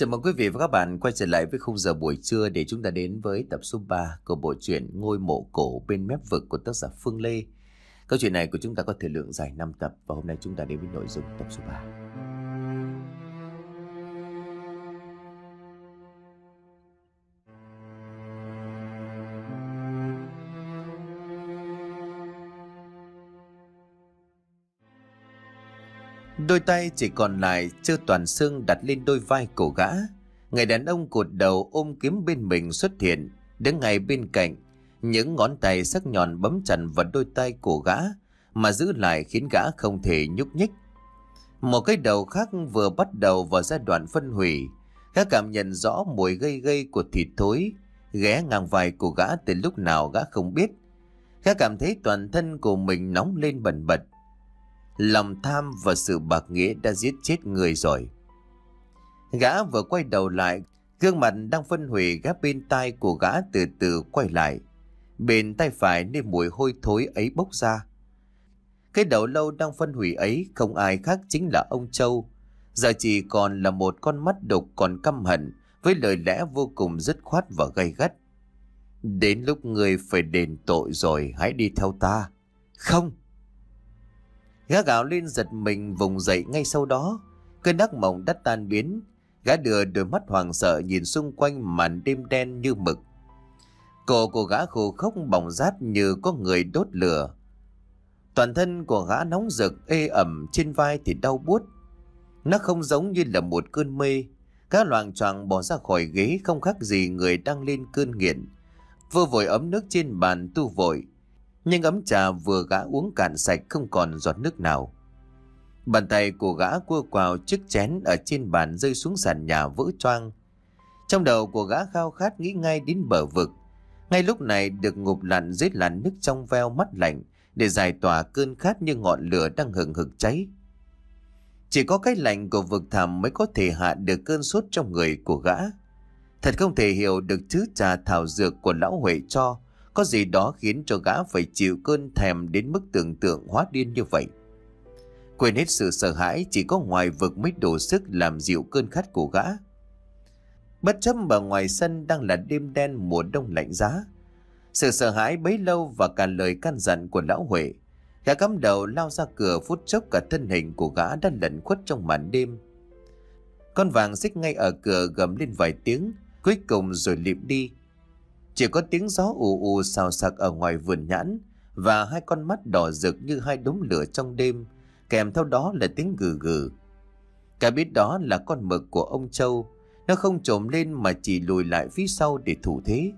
Chào mừng quý vị và các bạn quay trở lại với khung giờ buổi trưa để chúng ta đến với tập số 3 của bộ truyện Ngôi mộ cổ bên mép vực của tác giả Phương Lê. Câu chuyện này của chúng ta có thể lượng dài 5 tập và hôm nay chúng ta đến với nội dung tập số 3. Đôi tay chỉ còn lại chưa toàn xương đặt lên đôi vai cổ gã. Người đàn ông cột đầu ôm kiếm bên mình xuất hiện, đứng ngay bên cạnh. Những ngón tay sắc nhọn bấm chặt vào đôi tay cổ gã, mà giữ lại khiến gã không thể nhúc nhích. Một cái đầu khác vừa bắt đầu vào giai đoạn phân hủy, gã cảm nhận rõ mùi gây gây của thịt thối, ghé ngang vai của gã từ lúc nào gã không biết. Gã cảm thấy toàn thân của mình nóng lên bần bật lòng tham và sự bạc nghĩa đã giết chết người rồi. Gã vừa quay đầu lại, gương mặt đang phân hủy gác bên tai của gã từ từ quay lại. Bên tay phải nên mùi hôi thối ấy bốc ra. Cái đầu lâu đang phân hủy ấy không ai khác chính là ông Châu. Giờ chỉ còn là một con mắt độc còn căm hận với lời lẽ vô cùng dứt khoát và gay gắt. Đến lúc người phải đền tội rồi hãy đi theo ta. Không! Gã gạo lên giật mình vùng dậy ngay sau đó. Cơn đắc mộng đã tan biến. Gã đưa đôi mắt hoàng sợ nhìn xung quanh màn đêm đen như mực. Cổ của gã khô khốc bỏng rát như có người đốt lửa. Toàn thân của gã nóng rực ê ẩm trên vai thì đau buốt. Nó không giống như là một cơn mê. Gã loàng choàng bỏ ra khỏi ghế không khác gì người đang lên cơn nghiện. Vừa vội ấm nước trên bàn tu vội nhưng ấm trà vừa gã uống cạn sạch không còn giọt nước nào. Bàn tay của gã cua quào chiếc chén ở trên bàn rơi xuống sàn nhà vỡ choang. Trong đầu của gã khao khát nghĩ ngay đến bờ vực. Ngay lúc này được ngụp lặn dưới làn nước trong veo mắt lạnh để giải tỏa cơn khát như ngọn lửa đang hừng hực cháy. Chỉ có cái lạnh của vực thẳm mới có thể hạ được cơn sốt trong người của gã. Thật không thể hiểu được chứ trà thảo dược của lão Huệ cho có gì đó khiến cho gã phải chịu cơn thèm đến mức tưởng tượng hóa điên như vậy. Quên hết sự sợ hãi, chỉ có ngoài vực mới đủ sức làm dịu cơn khát của gã. Bất chấp mà ngoài sân đang là đêm đen mùa đông lạnh giá. Sự sợ hãi bấy lâu và cả lời can dặn của lão Huệ. Gã cắm đầu lao ra cửa phút chốc cả thân hình của gã đã lẩn khuất trong màn đêm. Con vàng xích ngay ở cửa gầm lên vài tiếng, cuối cùng rồi lịm đi chỉ có tiếng gió ù ù xào sạc ở ngoài vườn nhãn và hai con mắt đỏ rực như hai đống lửa trong đêm, kèm theo đó là tiếng gừ gừ. Cả biết đó là con mực của ông Châu, nó không trồm lên mà chỉ lùi lại phía sau để thủ thế.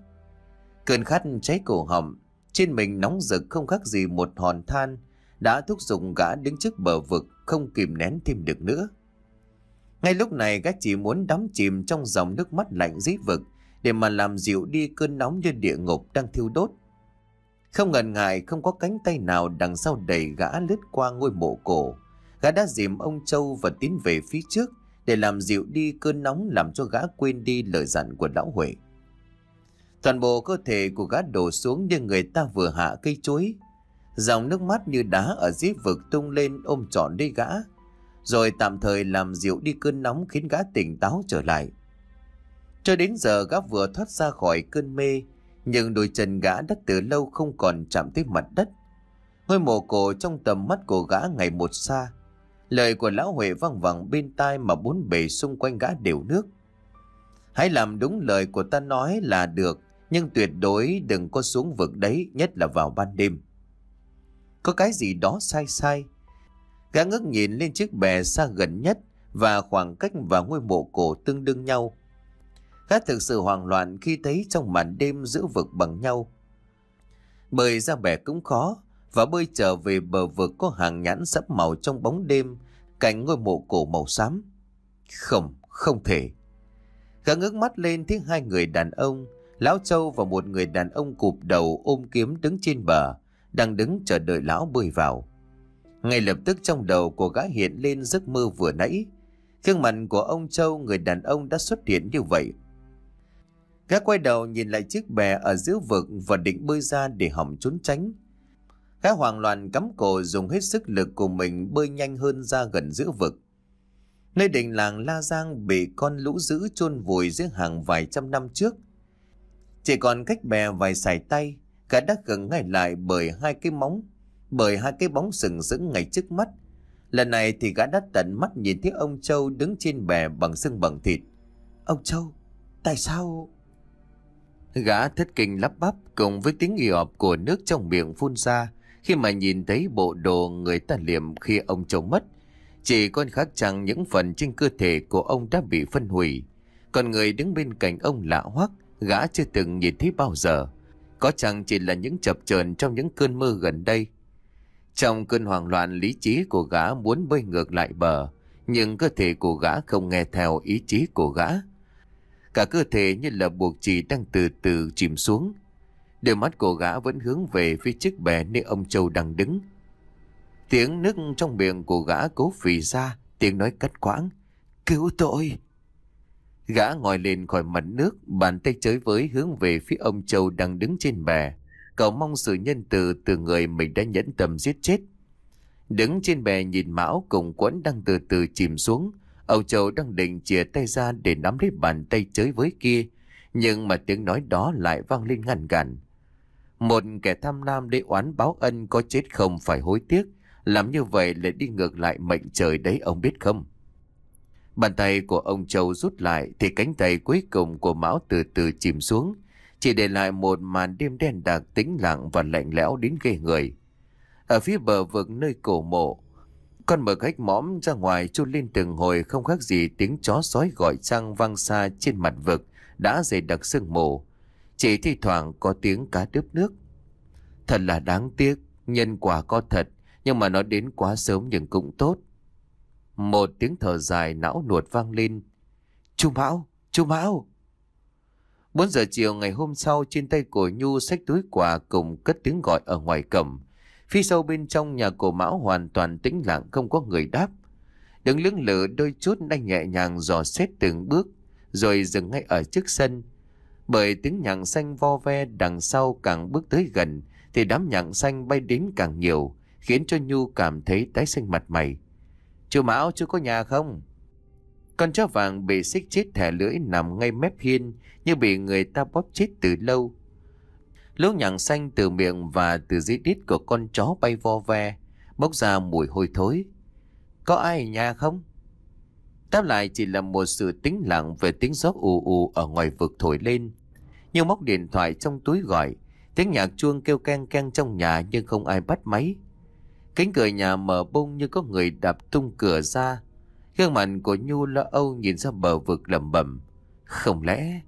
Cơn khát cháy cổ họng, trên mình nóng rực không khác gì một hòn than, đã thúc giục gã đứng trước bờ vực không kìm nén thêm được nữa. Ngay lúc này gã chỉ muốn đắm chìm trong dòng nước mắt lạnh dí vực để mà làm dịu đi cơn nóng như địa ngục đang thiêu đốt. Không ngần ngại, không có cánh tay nào đằng sau đẩy gã lướt qua ngôi mộ cổ. Gã đã dìm ông Châu và tiến về phía trước để làm dịu đi cơn nóng làm cho gã quên đi lời dặn của lão Huệ. Toàn bộ cơ thể của gã đổ xuống như người ta vừa hạ cây chuối. Dòng nước mắt như đá ở dưới vực tung lên ôm trọn đi gã. Rồi tạm thời làm dịu đi cơn nóng khiến gã tỉnh táo trở lại. Cho đến giờ gã vừa thoát ra khỏi cơn mê, nhưng đôi chân gã đã từ lâu không còn chạm tới mặt đất. Ngôi mộ cổ trong tầm mắt của gã ngày một xa. Lời của lão Huệ văng vẳng bên tai mà bốn bề xung quanh gã đều nước. Hãy làm đúng lời của ta nói là được, nhưng tuyệt đối đừng có xuống vực đấy, nhất là vào ban đêm. Có cái gì đó sai sai. Gã ngước nhìn lên chiếc bè xa gần nhất và khoảng cách và ngôi mộ cổ tương đương nhau. Gã thực sự hoảng loạn khi thấy trong màn đêm giữ vực bằng nhau. Bơi ra bè cũng khó, và bơi trở về bờ vực có hàng nhãn sẫm màu trong bóng đêm, cạnh ngôi mộ cổ màu xám. Không, không thể. Gã ngước mắt lên thấy hai người đàn ông, Lão Châu và một người đàn ông cụp đầu ôm kiếm đứng trên bờ, đang đứng chờ đợi lão bơi vào. Ngay lập tức trong đầu của gã hiện lên giấc mơ vừa nãy. Khương mặt của ông Châu người đàn ông đã xuất hiện như vậy Gã quay đầu nhìn lại chiếc bè ở giữa vực và định bơi ra để hỏng trốn tránh. Gã hoảng loạn cắm cổ dùng hết sức lực của mình bơi nhanh hơn ra gần giữa vực. Nơi đỉnh làng La Giang bị con lũ dữ chôn vùi dưới hàng vài trăm năm trước. Chỉ còn cách bè vài sải tay, gã đã gần ngay lại bởi hai cái móng, bởi hai cái bóng sừng sững ngay trước mắt. Lần này thì gã đã tận mắt nhìn thấy ông Châu đứng trên bè bằng xương bằng thịt. Ông Châu, tại sao... Gã thất kinh lắp bắp cùng với tiếng y ọp của nước trong miệng phun ra khi mà nhìn thấy bộ đồ người ta liệm khi ông chồng mất. Chỉ còn khác chăng những phần trên cơ thể của ông đã bị phân hủy. Còn người đứng bên cạnh ông lạ hoắc, gã chưa từng nhìn thấy bao giờ. Có chẳng chỉ là những chập chờn trong những cơn mưa gần đây. Trong cơn hoảng loạn lý trí của gã muốn bơi ngược lại bờ, nhưng cơ thể của gã không nghe theo ý chí của gã. Cả cơ thể như là buộc chỉ đang từ từ chìm xuống. Đôi mắt của gã vẫn hướng về phía chiếc bè nơi ông Châu đang đứng. Tiếng nước trong miệng của gã cố phì ra, tiếng nói cắt quãng. Cứu tội. Gã ngồi lên khỏi mặt nước, bàn tay chới với hướng về phía ông Châu đang đứng trên bè. Cậu mong sự nhân từ từ người mình đã nhẫn tâm giết chết. Đứng trên bè nhìn Mão cùng quẫn đang từ từ chìm xuống, Âu Châu đang định chìa tay ra để nắm lấy bàn tay chơi với kia, nhưng mà tiếng nói đó lại vang lên ngăn cản. Một kẻ tham lam để oán báo ân có chết không phải hối tiếc, làm như vậy lại đi ngược lại mệnh trời đấy ông biết không? Bàn tay của ông Châu rút lại thì cánh tay cuối cùng của Mão từ từ chìm xuống, chỉ để lại một màn đêm đen đặc tĩnh lặng và lạnh lẽo đến ghê người. Ở phía bờ vực nơi cổ mộ, con mở khách mõm ra ngoài chôn lên từng hồi không khác gì tiếng chó sói gọi trăng vang xa trên mặt vực đã dày đặc sương mù. Chỉ thi thoảng có tiếng cá đớp nước. Thật là đáng tiếc, nhân quả có thật, nhưng mà nó đến quá sớm nhưng cũng tốt. Một tiếng thở dài não nuột vang lên. Chú Mão, chú Mão! 4 giờ chiều ngày hôm sau trên tay của Nhu xách túi quà cùng cất tiếng gọi ở ngoài cổng. Phía sâu bên trong nhà cổ mão hoàn toàn tĩnh lặng không có người đáp. Đứng lưỡng lự đôi chút anh nhẹ nhàng dò xét từng bước, rồi dừng ngay ở trước sân. Bởi tiếng nhặng xanh vo ve đằng sau càng bước tới gần, thì đám nhặng xanh bay đến càng nhiều, khiến cho Nhu cảm thấy tái xanh mặt mày. Chú Mão, chưa có nhà không? Con chó vàng bị xích chết thẻ lưỡi nằm ngay mép hiên, như bị người ta bóp chết từ lâu. Lỗ nhàng xanh từ miệng và từ dưới đít của con chó bay vo ve, bốc ra mùi hôi thối. Có ai ở nhà không? táp lại chỉ là một sự tĩnh lặng về tiếng gió ù ù ở ngoài vực thổi lên. Nhưng móc điện thoại trong túi gọi, tiếng nhạc chuông kêu keng keng trong nhà nhưng không ai bắt máy. Cánh cửa nhà mở bung như có người đạp tung cửa ra. Gương mặt của Nhu lo âu nhìn ra bờ vực lầm bầm Không lẽ...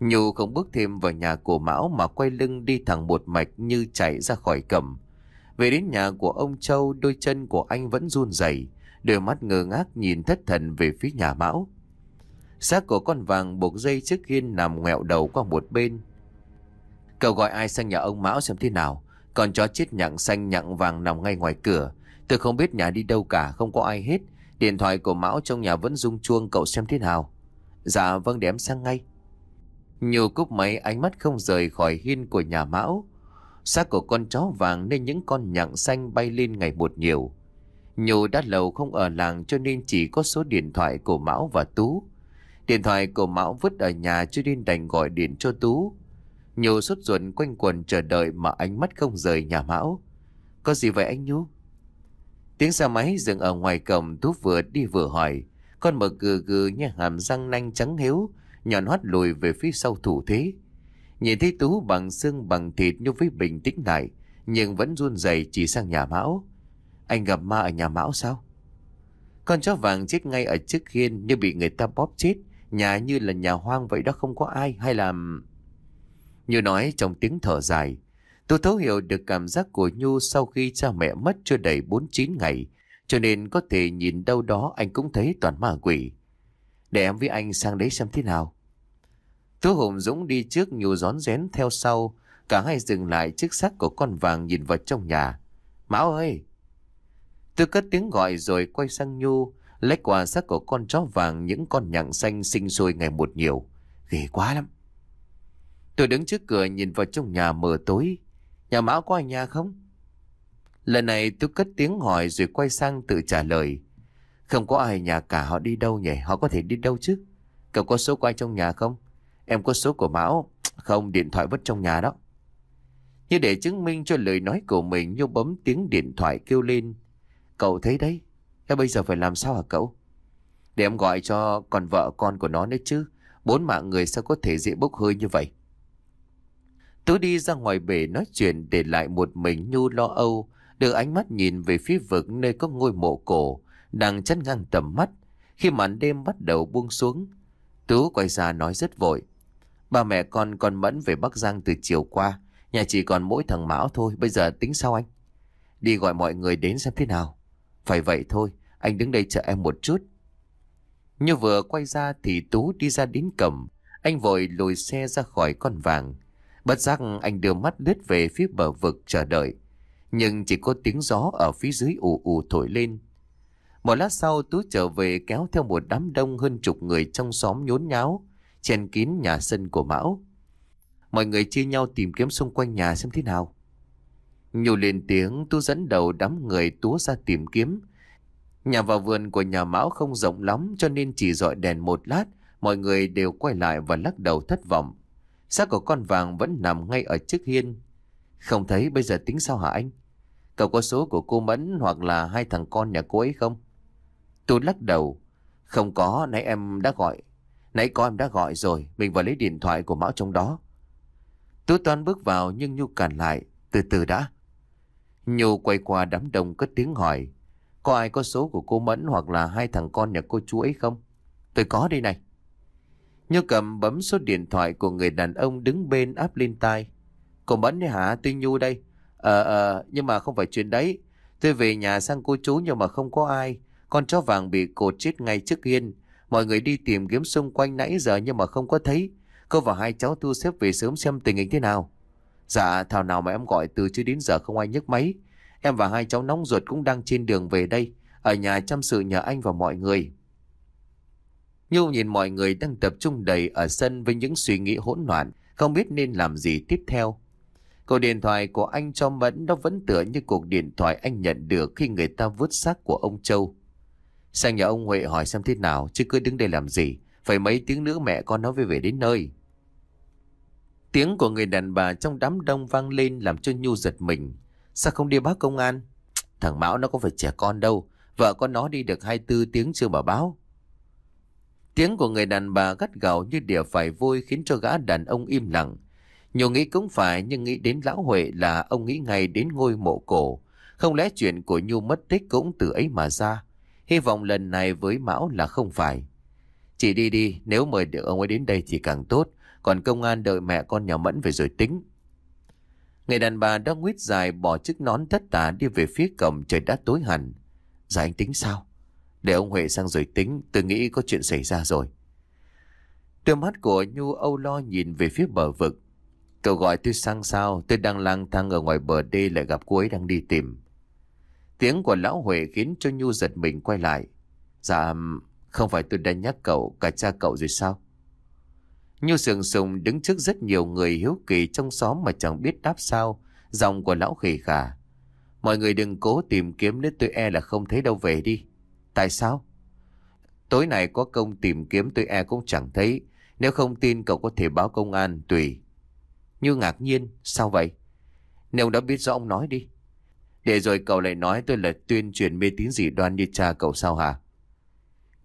Nhu không bước thêm vào nhà của Mão mà quay lưng đi thẳng một mạch như chạy ra khỏi cầm. Về đến nhà của ông Châu, đôi chân của anh vẫn run rẩy, đôi mắt ngơ ngác nhìn thất thần về phía nhà Mão. Xác của con vàng buộc dây trước hiên nằm ngẹo đầu qua một bên. Cậu gọi ai sang nhà ông Mão xem thế nào. Còn chó chết nhặng xanh nhặng vàng nằm ngay ngoài cửa. Tôi không biết nhà đi đâu cả, không có ai hết. Điện thoại của Mão trong nhà vẫn rung chuông cậu xem thế nào. Dạ vâng để em sang ngay. Nhiều cúp máy ánh mắt không rời khỏi hiên của nhà mão. Xác của con chó vàng nên những con nhặng xanh bay lên ngày một nhiều. Nhu đã lâu không ở làng cho nên chỉ có số điện thoại của Mão và Tú. Điện thoại của Mão vứt ở nhà cho nên đành gọi điện cho Tú. Nhu sốt ruột quanh quần chờ đợi mà ánh mắt không rời nhà Mão. Có gì vậy anh Nhu? Tiếng xe máy dừng ở ngoài cổng Tú vừa đi vừa hỏi. Con mở gừ gừ nhẹ hàm răng nanh trắng hiếu nhọn hoắt lùi về phía sau thủ thế. Nhìn thấy Tú bằng xương bằng thịt như với bình tĩnh lại, nhưng vẫn run rẩy chỉ sang nhà Mão. Anh gặp ma ở nhà Mão sao? Con chó vàng chết ngay ở trước hiên như bị người ta bóp chết, nhà như là nhà hoang vậy đó không có ai hay là... Như nói trong tiếng thở dài, Tôi thấu hiểu được cảm giác của Nhu sau khi cha mẹ mất chưa đầy 49 ngày, cho nên có thể nhìn đâu đó anh cũng thấy toàn ma quỷ. Để em với anh sang đấy xem thế nào. Tú Hùng Dũng đi trước nhu rón rén theo sau. Cả hai dừng lại trước xác của con vàng nhìn vào trong nhà. Mão ơi! Tôi cất tiếng gọi rồi quay sang Nhu. Lấy quả xác của con chó vàng những con nhặng xanh sinh sôi ngày một nhiều. Ghê quá lắm. Tôi đứng trước cửa nhìn vào trong nhà mờ tối. Nhà Mão có ở nhà không? Lần này tôi cất tiếng hỏi rồi quay sang tự trả lời. Không có ai nhà cả họ đi đâu nhỉ? Họ có thể đi đâu chứ? Cậu có số ai trong nhà không? Em có số của Mão Không điện thoại vứt trong nhà đó Như để chứng minh cho lời nói của mình nhu bấm tiếng điện thoại kêu lên Cậu thấy đấy Em bây giờ phải làm sao hả cậu Để em gọi cho con vợ con của nó nữa chứ Bốn mạng người sao có thể dễ bốc hơi như vậy Tú đi ra ngoài bể nói chuyện để lại một mình Nhu lo âu, đưa ánh mắt nhìn về phía vực nơi có ngôi mộ cổ, đang chắn ngang tầm mắt. Khi màn đêm bắt đầu buông xuống, Tú quay ra nói rất vội. Ba mẹ con còn Mẫn về Bắc Giang từ chiều qua. Nhà chỉ còn mỗi thằng Mão thôi, bây giờ tính sao anh? Đi gọi mọi người đến xem thế nào. Phải vậy thôi, anh đứng đây chờ em một chút. Như vừa quay ra thì Tú đi ra đến cầm. Anh vội lùi xe ra khỏi con vàng. Bất giác anh đưa mắt lướt về phía bờ vực chờ đợi. Nhưng chỉ có tiếng gió ở phía dưới ù ù thổi lên. Một lát sau Tú trở về kéo theo một đám đông hơn chục người trong xóm nhốn nháo chen kín nhà sân của Mão. Mọi người chia nhau tìm kiếm xung quanh nhà xem thế nào. Nhiều lên tiếng tôi dẫn đầu đám người túa ra tìm kiếm. Nhà vào vườn của nhà Mão không rộng lắm cho nên chỉ dọi đèn một lát, mọi người đều quay lại và lắc đầu thất vọng. Xác của con vàng vẫn nằm ngay ở trước hiên. Không thấy bây giờ tính sao hả anh? Cậu có số của cô Mẫn hoặc là hai thằng con nhà cô ấy không? Tôi lắc đầu. Không có, nãy em đã gọi Nãy có em đã gọi rồi, mình vào lấy điện thoại của Mão trong đó. Tú Toan bước vào nhưng Nhu cản lại, từ từ đã. Nhu quay qua đám đông cất tiếng hỏi, có ai có số của cô Mẫn hoặc là hai thằng con nhà cô chú ấy không? Tôi có đây này. Nhu cầm bấm số điện thoại của người đàn ông đứng bên áp lên tai. Cô Mẫn đấy hả? Tôi Nhu đây. Ờ, ờ, nhưng mà không phải chuyện đấy. Tôi về nhà sang cô chú nhưng mà không có ai. Con chó vàng bị cột chết ngay trước hiên. Mọi người đi tìm kiếm xung quanh nãy giờ nhưng mà không có thấy. Cô và hai cháu thu xếp về sớm xem tình hình thế nào. Dạ, thảo nào mà em gọi từ chưa đến giờ không ai nhấc máy. Em và hai cháu nóng ruột cũng đang trên đường về đây. Ở nhà chăm sự nhờ anh và mọi người. Nhu nhìn mọi người đang tập trung đầy ở sân với những suy nghĩ hỗn loạn, không biết nên làm gì tiếp theo. Cuộc điện thoại của anh cho Mẫn nó vẫn tựa như cuộc điện thoại anh nhận được khi người ta vứt xác của ông Châu. Sang nhà ông Huệ hỏi xem thế nào Chứ cứ đứng đây làm gì Phải mấy tiếng nữa mẹ con nó mới về đến nơi Tiếng của người đàn bà trong đám đông vang lên Làm cho Nhu giật mình Sao không đi báo công an Thằng Mão nó có phải trẻ con đâu Vợ con nó đi được 24 tiếng chưa mà báo Tiếng của người đàn bà gắt gào như đỉa phải vui Khiến cho gã đàn ông im lặng Nhiều nghĩ cũng phải Nhưng nghĩ đến lão Huệ là ông nghĩ ngay đến ngôi mộ cổ Không lẽ chuyện của Nhu mất tích cũng từ ấy mà ra Hy vọng lần này với Mão là không phải. Chị đi đi, nếu mời được ông ấy đến đây thì càng tốt. Còn công an đợi mẹ con nhà Mẫn về rồi tính. Người đàn bà đã nguyết dài bỏ chiếc nón tất tả đi về phía cổng trời đã tối hẳn. Dạ anh tính sao? Để ông Huệ sang rồi tính, tôi nghĩ có chuyện xảy ra rồi. Đôi mắt của Nhu âu lo nhìn về phía bờ vực. Cậu gọi tôi sang sao, tôi đang lang thang ở ngoài bờ đê lại gặp cô ấy đang đi tìm. Tiếng của lão Huệ khiến cho Nhu giật mình quay lại. Dạ, không phải tôi đã nhắc cậu, cả cha cậu rồi sao? Nhu sườn sùng đứng trước rất nhiều người hiếu kỳ trong xóm mà chẳng biết đáp sao. Giọng của lão khỉ khà. Mọi người đừng cố tìm kiếm nếu tôi e là không thấy đâu về đi. Tại sao? Tối nay có công tìm kiếm tôi e cũng chẳng thấy. Nếu không tin cậu có thể báo công an tùy. nhu ngạc nhiên, sao vậy? Nếu đã biết rõ ông nói đi. Để rồi cậu lại nói tôi là tuyên truyền mê tín dị đoan như cha cậu sao hả?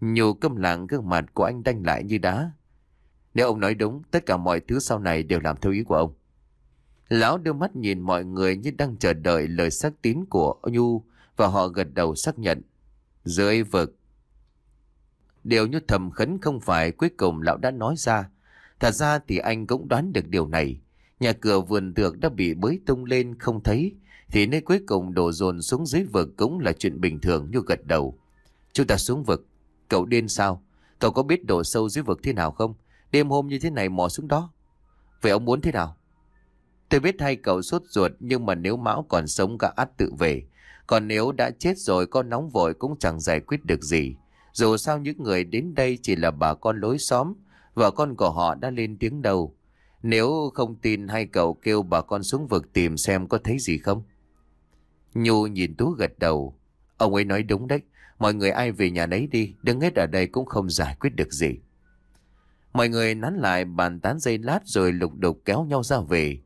Nhu câm lặng gương mặt của anh đanh lại như đá. Nếu ông nói đúng, tất cả mọi thứ sau này đều làm theo ý của ông. Lão đưa mắt nhìn mọi người như đang chờ đợi lời xác tín của Nhu và họ gật đầu xác nhận. Dưới vực. Điều như thầm khấn không phải cuối cùng lão đã nói ra. Thật ra thì anh cũng đoán được điều này. Nhà cửa vườn tược đã bị bới tung lên không thấy thì nơi cuối cùng đổ dồn xuống dưới vực cũng là chuyện bình thường như gật đầu. Chúng ta xuống vực. Cậu điên sao? Cậu có biết đổ sâu dưới vực thế nào không? Đêm hôm như thế này mò xuống đó. Vậy ông muốn thế nào? Tôi biết thay cậu sốt ruột nhưng mà nếu Mão còn sống cả át tự về. Còn nếu đã chết rồi con nóng vội cũng chẳng giải quyết được gì. Dù sao những người đến đây chỉ là bà con lối xóm, vợ con của họ đã lên tiếng đầu. Nếu không tin hai cậu kêu bà con xuống vực tìm xem có thấy gì không? Nhu nhìn Tú gật đầu. Ông ấy nói đúng đấy. Mọi người ai về nhà nấy đi. Đứng hết ở đây cũng không giải quyết được gì. Mọi người nán lại bàn tán dây lát rồi lục đục kéo nhau ra về.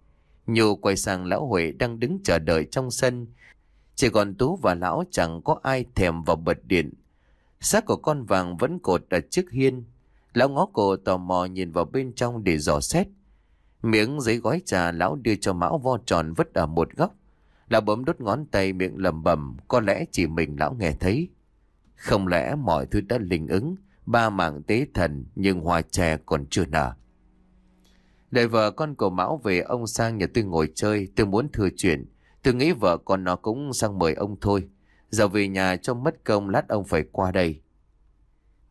Nhu quay sang lão Huệ đang đứng chờ đợi trong sân. Chỉ còn Tú và lão chẳng có ai thèm vào bật điện. Xác của con vàng vẫn cột ở trước hiên. Lão ngó cổ tò mò nhìn vào bên trong để dò xét. Miếng giấy gói trà lão đưa cho Mão vo tròn vứt ở một góc. Lão bấm đốt ngón tay miệng lầm bầm Có lẽ chỉ mình lão nghe thấy Không lẽ mọi thứ đã linh ứng Ba mạng tế thần Nhưng hoa tre còn chưa nở Đợi vợ con của Mão về Ông sang nhà tôi ngồi chơi Tôi muốn thừa chuyện Tôi nghĩ vợ con nó cũng sang mời ông thôi Giờ về nhà cho mất công Lát ông phải qua đây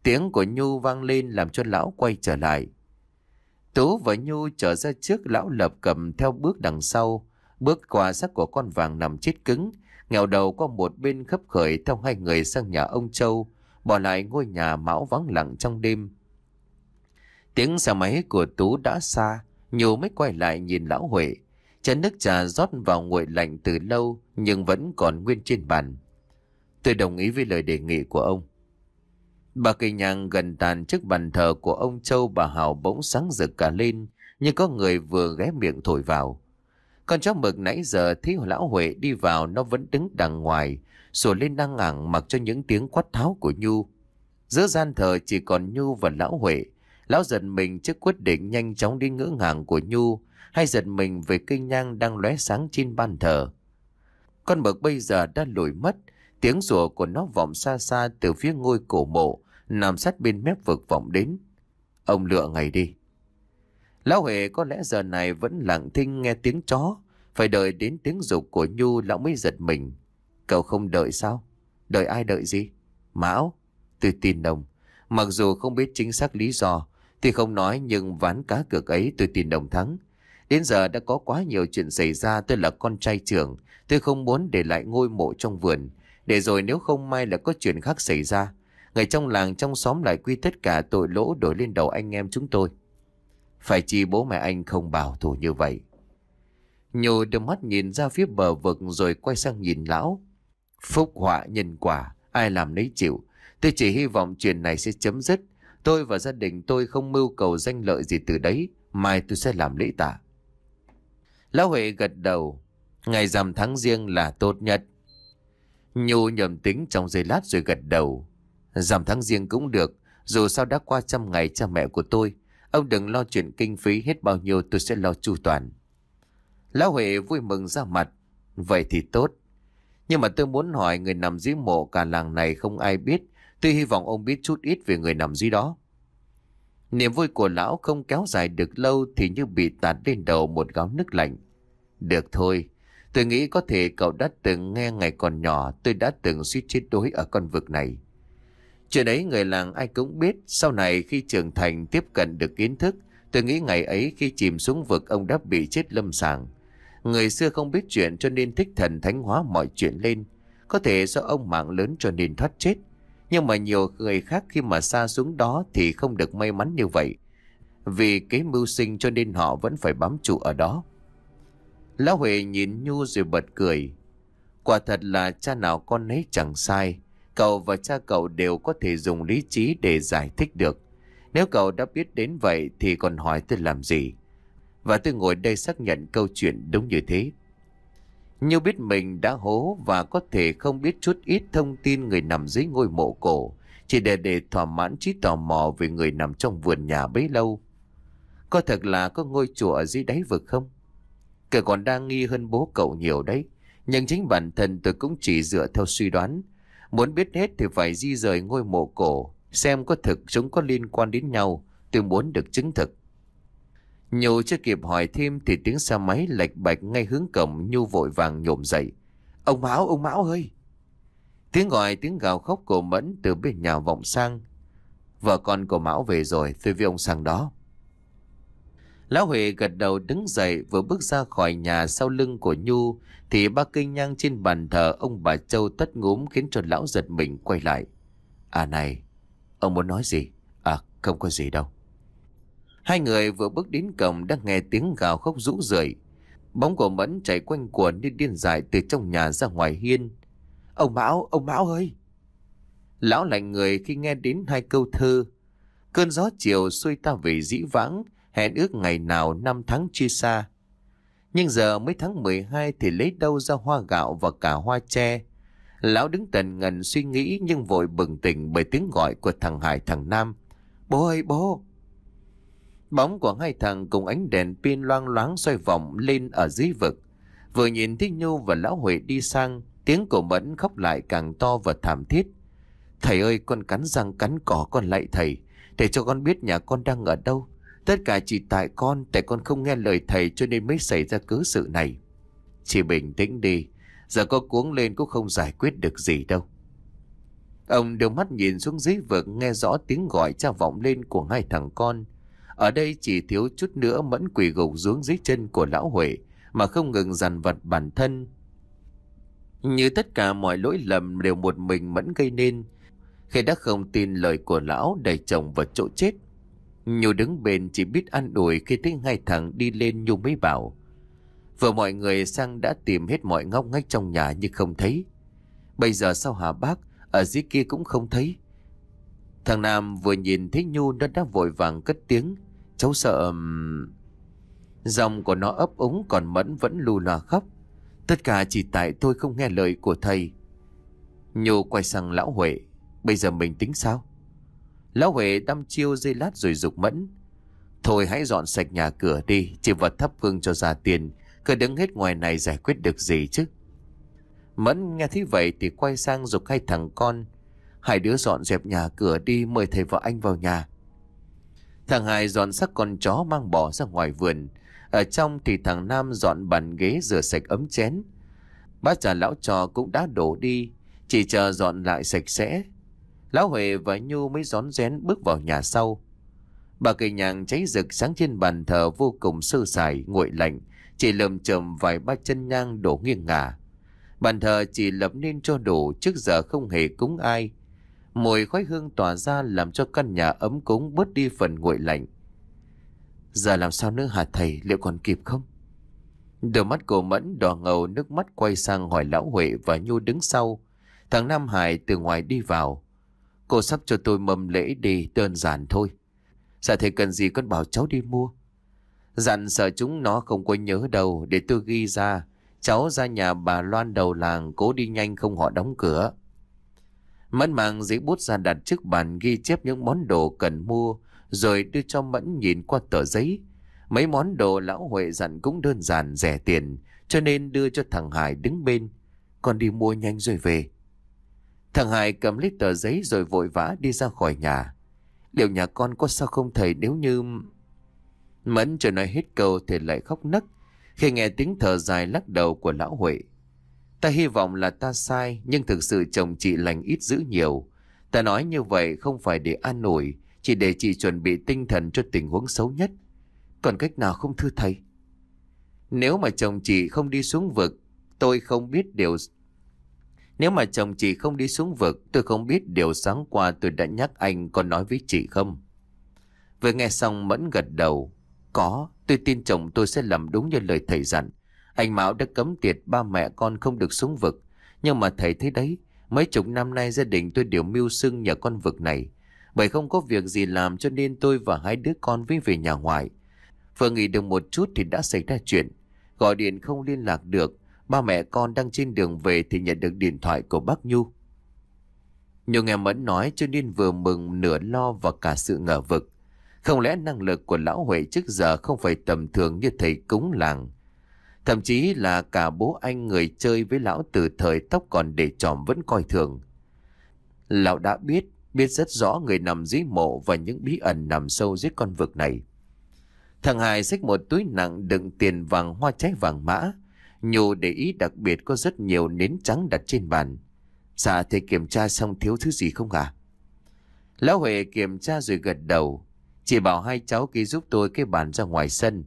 Tiếng của Nhu vang lên Làm cho lão quay trở lại Tú và Nhu trở ra trước lão lập cầm theo bước đằng sau Bước qua xác của con vàng nằm chết cứng, nghèo đầu qua một bên khấp khởi theo hai người sang nhà ông Châu, bỏ lại ngôi nhà mão vắng lặng trong đêm. Tiếng xe máy của Tú đã xa, Nhu mới quay lại nhìn lão Huệ. Chén nước trà rót vào nguội lạnh từ lâu nhưng vẫn còn nguyên trên bàn. Tôi đồng ý với lời đề nghị của ông. Bà cây nhang gần tàn trước bàn thờ của ông Châu bà hào bỗng sáng rực cả lên, nhưng có người vừa ghé miệng thổi vào. Con chó mực nãy giờ thấy lão Huệ đi vào nó vẫn đứng đằng ngoài, sủa lên đang ngẳng mặc cho những tiếng quát tháo của Nhu. Giữa gian thờ chỉ còn Nhu và lão Huệ. Lão giật mình trước quyết định nhanh chóng đi ngưỡng hàng của Nhu, hay giật mình về cây nhang đang lóe sáng trên ban thờ. Con mực bây giờ đã lùi mất, tiếng rủa của nó vọng xa xa từ phía ngôi cổ mộ, nằm sát bên mép vực vọng đến. Ông lựa ngày đi, Lão Huệ có lẽ giờ này vẫn lặng thinh nghe tiếng chó. Phải đợi đến tiếng dục của Nhu lão mới giật mình. Cậu không đợi sao? Đợi ai đợi gì? Mão? Tôi tin đồng. Mặc dù không biết chính xác lý do, thì không nói nhưng ván cá cược ấy tôi tin đồng thắng. Đến giờ đã có quá nhiều chuyện xảy ra tôi là con trai trưởng. Tôi không muốn để lại ngôi mộ trong vườn. Để rồi nếu không may là có chuyện khác xảy ra. Người trong làng trong xóm lại quy tất cả tội lỗ đổi lên đầu anh em chúng tôi. Phải chi bố mẹ anh không bảo thủ như vậy. Nhô đưa mắt nhìn ra phía bờ vực rồi quay sang nhìn lão. Phúc họa nhân quả, ai làm nấy chịu. Tôi chỉ hy vọng chuyện này sẽ chấm dứt. Tôi và gia đình tôi không mưu cầu danh lợi gì từ đấy. Mai tôi sẽ làm lễ tạ. Lão Huệ gật đầu. Ngày rằm tháng riêng là tốt nhất. Nhu nhầm tính trong giây lát rồi gật đầu. Rằm tháng riêng cũng được. Dù sao đã qua trăm ngày cha mẹ của tôi Ông đừng lo chuyện kinh phí hết bao nhiêu tôi sẽ lo chu toàn. Lão Huệ vui mừng ra mặt. Vậy thì tốt. Nhưng mà tôi muốn hỏi người nằm dưới mộ cả làng này không ai biết. Tôi hy vọng ông biết chút ít về người nằm dưới đó. Niềm vui của lão không kéo dài được lâu thì như bị tạt lên đầu một gáo nước lạnh. Được thôi, tôi nghĩ có thể cậu đã từng nghe ngày còn nhỏ tôi đã từng suýt chết đối ở con vực này. Chuyện ấy người làng ai cũng biết, sau này khi trưởng thành tiếp cận được kiến thức, tôi nghĩ ngày ấy khi chìm xuống vực ông đã bị chết lâm sàng. Người xưa không biết chuyện cho nên thích thần thánh hóa mọi chuyện lên. Có thể do ông mạng lớn cho nên thoát chết. Nhưng mà nhiều người khác khi mà xa xuống đó thì không được may mắn như vậy. Vì kế mưu sinh cho nên họ vẫn phải bám trụ ở đó. Lão Huệ nhìn Nhu rồi bật cười. Quả thật là cha nào con nấy chẳng sai. Cậu và cha cậu đều có thể dùng lý trí để giải thích được. Nếu cậu đã biết đến vậy thì còn hỏi tôi làm gì? Và tôi ngồi đây xác nhận câu chuyện đúng như thế. Như biết mình đã hố và có thể không biết chút ít thông tin người nằm dưới ngôi mộ cổ, chỉ để để thỏa mãn trí tò mò về người nằm trong vườn nhà bấy lâu. Có thật là có ngôi chùa ở dưới đáy vực không? Cậu còn đang nghi hơn bố cậu nhiều đấy, nhưng chính bản thân tôi cũng chỉ dựa theo suy đoán, Muốn biết hết thì phải di rời ngôi mộ cổ, xem có thực chúng có liên quan đến nhau, tôi muốn được chứng thực. Nhu chưa kịp hỏi thêm thì tiếng xe máy lệch bạch ngay hướng cổng Nhu vội vàng nhổm dậy. Ông Mão, ông Mão ơi! Tiếng gọi tiếng gào khóc của Mẫn từ bên nhà vọng sang. Vợ con của Mão về rồi, tôi với ông sang đó. Lão Huệ gật đầu đứng dậy vừa bước ra khỏi nhà sau lưng của Nhu thì ba kinh nhang trên bàn thờ ông bà Châu tất ngốm khiến cho lão giật mình quay lại. À này, ông muốn nói gì? À không có gì đâu. Hai người vừa bước đến cổng đang nghe tiếng gào khóc rũ rượi. Bóng của Mẫn chạy quanh cuộn như điên dại từ trong nhà ra ngoài hiên. Ông Mão, ông Mão ơi! Lão lạnh người khi nghe đến hai câu thơ. Cơn gió chiều xuôi ta về dĩ vãng, hẹn ước ngày nào năm tháng chia xa. Nhưng giờ mới tháng 12 thì lấy đâu ra hoa gạo và cả hoa tre. Lão đứng tần ngần suy nghĩ nhưng vội bừng tỉnh bởi tiếng gọi của thằng Hải thằng Nam. Bố ơi bố! Bóng của hai thằng cùng ánh đèn pin loang loáng xoay vòng lên ở dưới vực. Vừa nhìn thấy Nhu và Lão Huệ đi sang, tiếng cổ Mẫn khóc lại càng to và thảm thiết. Thầy ơi con cắn răng cắn cỏ con lạy thầy, để cho con biết nhà con đang ở đâu. Tất cả chỉ tại con, tại con không nghe lời thầy cho nên mới xảy ra cớ sự này. Chị bình tĩnh đi, giờ có cuống lên cũng không giải quyết được gì đâu. Ông đưa mắt nhìn xuống dưới vực nghe rõ tiếng gọi tra vọng lên của hai thằng con. Ở đây chỉ thiếu chút nữa mẫn quỷ gục xuống dưới chân của lão Huệ mà không ngừng dằn vật bản thân. Như tất cả mọi lỗi lầm đều một mình mẫn gây nên. Khi đã không tin lời của lão đẩy chồng vào chỗ chết Nhu đứng bên chỉ biết ăn ủi khi thấy ngay thẳng đi lên Nhu mới bảo. Vừa mọi người sang đã tìm hết mọi ngóc ngách trong nhà nhưng không thấy. Bây giờ sao hả bác, ở dưới kia cũng không thấy. Thằng Nam vừa nhìn thấy Nhu nó đã vội vàng cất tiếng. Cháu sợ... Dòng của nó ấp úng còn mẫn vẫn lù lòa khóc. Tất cả chỉ tại tôi không nghe lời của thầy. Nhu quay sang lão Huệ. Bây giờ mình tính sao? Lão Huệ đâm chiêu dây lát rồi dục mẫn. Thôi hãy dọn sạch nhà cửa đi, chỉ vật thắp hương cho ra tiền, cứ đứng hết ngoài này giải quyết được gì chứ. Mẫn nghe thấy vậy thì quay sang dục hai thằng con. Hai đứa dọn dẹp nhà cửa đi mời thầy vợ anh vào nhà. Thằng Hải dọn xác con chó mang bỏ ra ngoài vườn. Ở trong thì thằng Nam dọn bàn ghế rửa sạch ấm chén. Bác trà lão trò cũng đã đổ đi, chỉ chờ dọn lại sạch sẽ Lão Huệ và Nhu mới rón rén bước vào nhà sau. Bà cây nhàng cháy rực sáng trên bàn thờ vô cùng sơ sài, nguội lạnh, chỉ lầm chầm vài ba chân nhang đổ nghiêng ngả. Bàn thờ chỉ lập nên cho đủ trước giờ không hề cúng ai. Mùi khói hương tỏa ra làm cho căn nhà ấm cúng bớt đi phần nguội lạnh. Giờ làm sao nữa hả thầy, liệu còn kịp không? Đôi mắt của Mẫn đỏ ngầu nước mắt quay sang hỏi Lão Huệ và Nhu đứng sau. Thằng Nam Hải từ ngoài đi vào. Cô sắp cho tôi mầm lễ đi đơn giản thôi Dạ thầy cần gì con bảo cháu đi mua Dặn sợ chúng nó không có nhớ đâu Để tôi ghi ra Cháu ra nhà bà Loan đầu làng Cố đi nhanh không họ đóng cửa Mẫn mang giấy bút ra đặt trước bàn Ghi chép những món đồ cần mua Rồi đưa cho Mẫn nhìn qua tờ giấy Mấy món đồ lão Huệ dặn cũng đơn giản rẻ tiền Cho nên đưa cho thằng Hải đứng bên Con đi mua nhanh rồi về Thằng Hai cầm lấy tờ giấy rồi vội vã đi ra khỏi nhà. Liệu nhà con có sao không thầy nếu như... Mẫn chờ nói hết câu thì lại khóc nấc khi nghe tiếng thở dài lắc đầu của lão Huệ. Ta hy vọng là ta sai nhưng thực sự chồng chị lành ít dữ nhiều. Ta nói như vậy không phải để an ủi, chỉ để chị chuẩn bị tinh thần cho tình huống xấu nhất. Còn cách nào không thưa thầy? Nếu mà chồng chị không đi xuống vực, tôi không biết điều nếu mà chồng chị không đi xuống vực, tôi không biết điều sáng qua tôi đã nhắc anh có nói với chị không. Vừa nghe xong Mẫn gật đầu. Có, tôi tin chồng tôi sẽ làm đúng như lời thầy dặn. Anh Mão đã cấm tiệt ba mẹ con không được xuống vực. Nhưng mà thầy thấy đấy, mấy chục năm nay gia đình tôi đều mưu sưng nhờ con vực này. Bởi không có việc gì làm cho nên tôi và hai đứa con với về nhà ngoại. Vừa nghỉ được một chút thì đã xảy ra chuyện. Gọi điện không liên lạc được. Ba mẹ con đang trên đường về thì nhận được điện thoại của bác Nhu. Nhu nghe Mẫn nói cho nên vừa mừng nửa lo và cả sự ngờ vực. Không lẽ năng lực của lão Huệ trước giờ không phải tầm thường như thầy cúng làng. Thậm chí là cả bố anh người chơi với lão từ thời tóc còn để tròm vẫn coi thường. Lão đã biết, biết rất rõ người nằm dưới mộ và những bí ẩn nằm sâu dưới con vực này. Thằng hài xách một túi nặng đựng tiền vàng hoa trái vàng mã, nhu để ý đặc biệt có rất nhiều nến trắng đặt trên bàn. Dạ thầy kiểm tra xong thiếu thứ gì không ạ? À? Lão Huệ kiểm tra rồi gật đầu. chỉ bảo hai cháu kia giúp tôi cái bàn ra ngoài sân.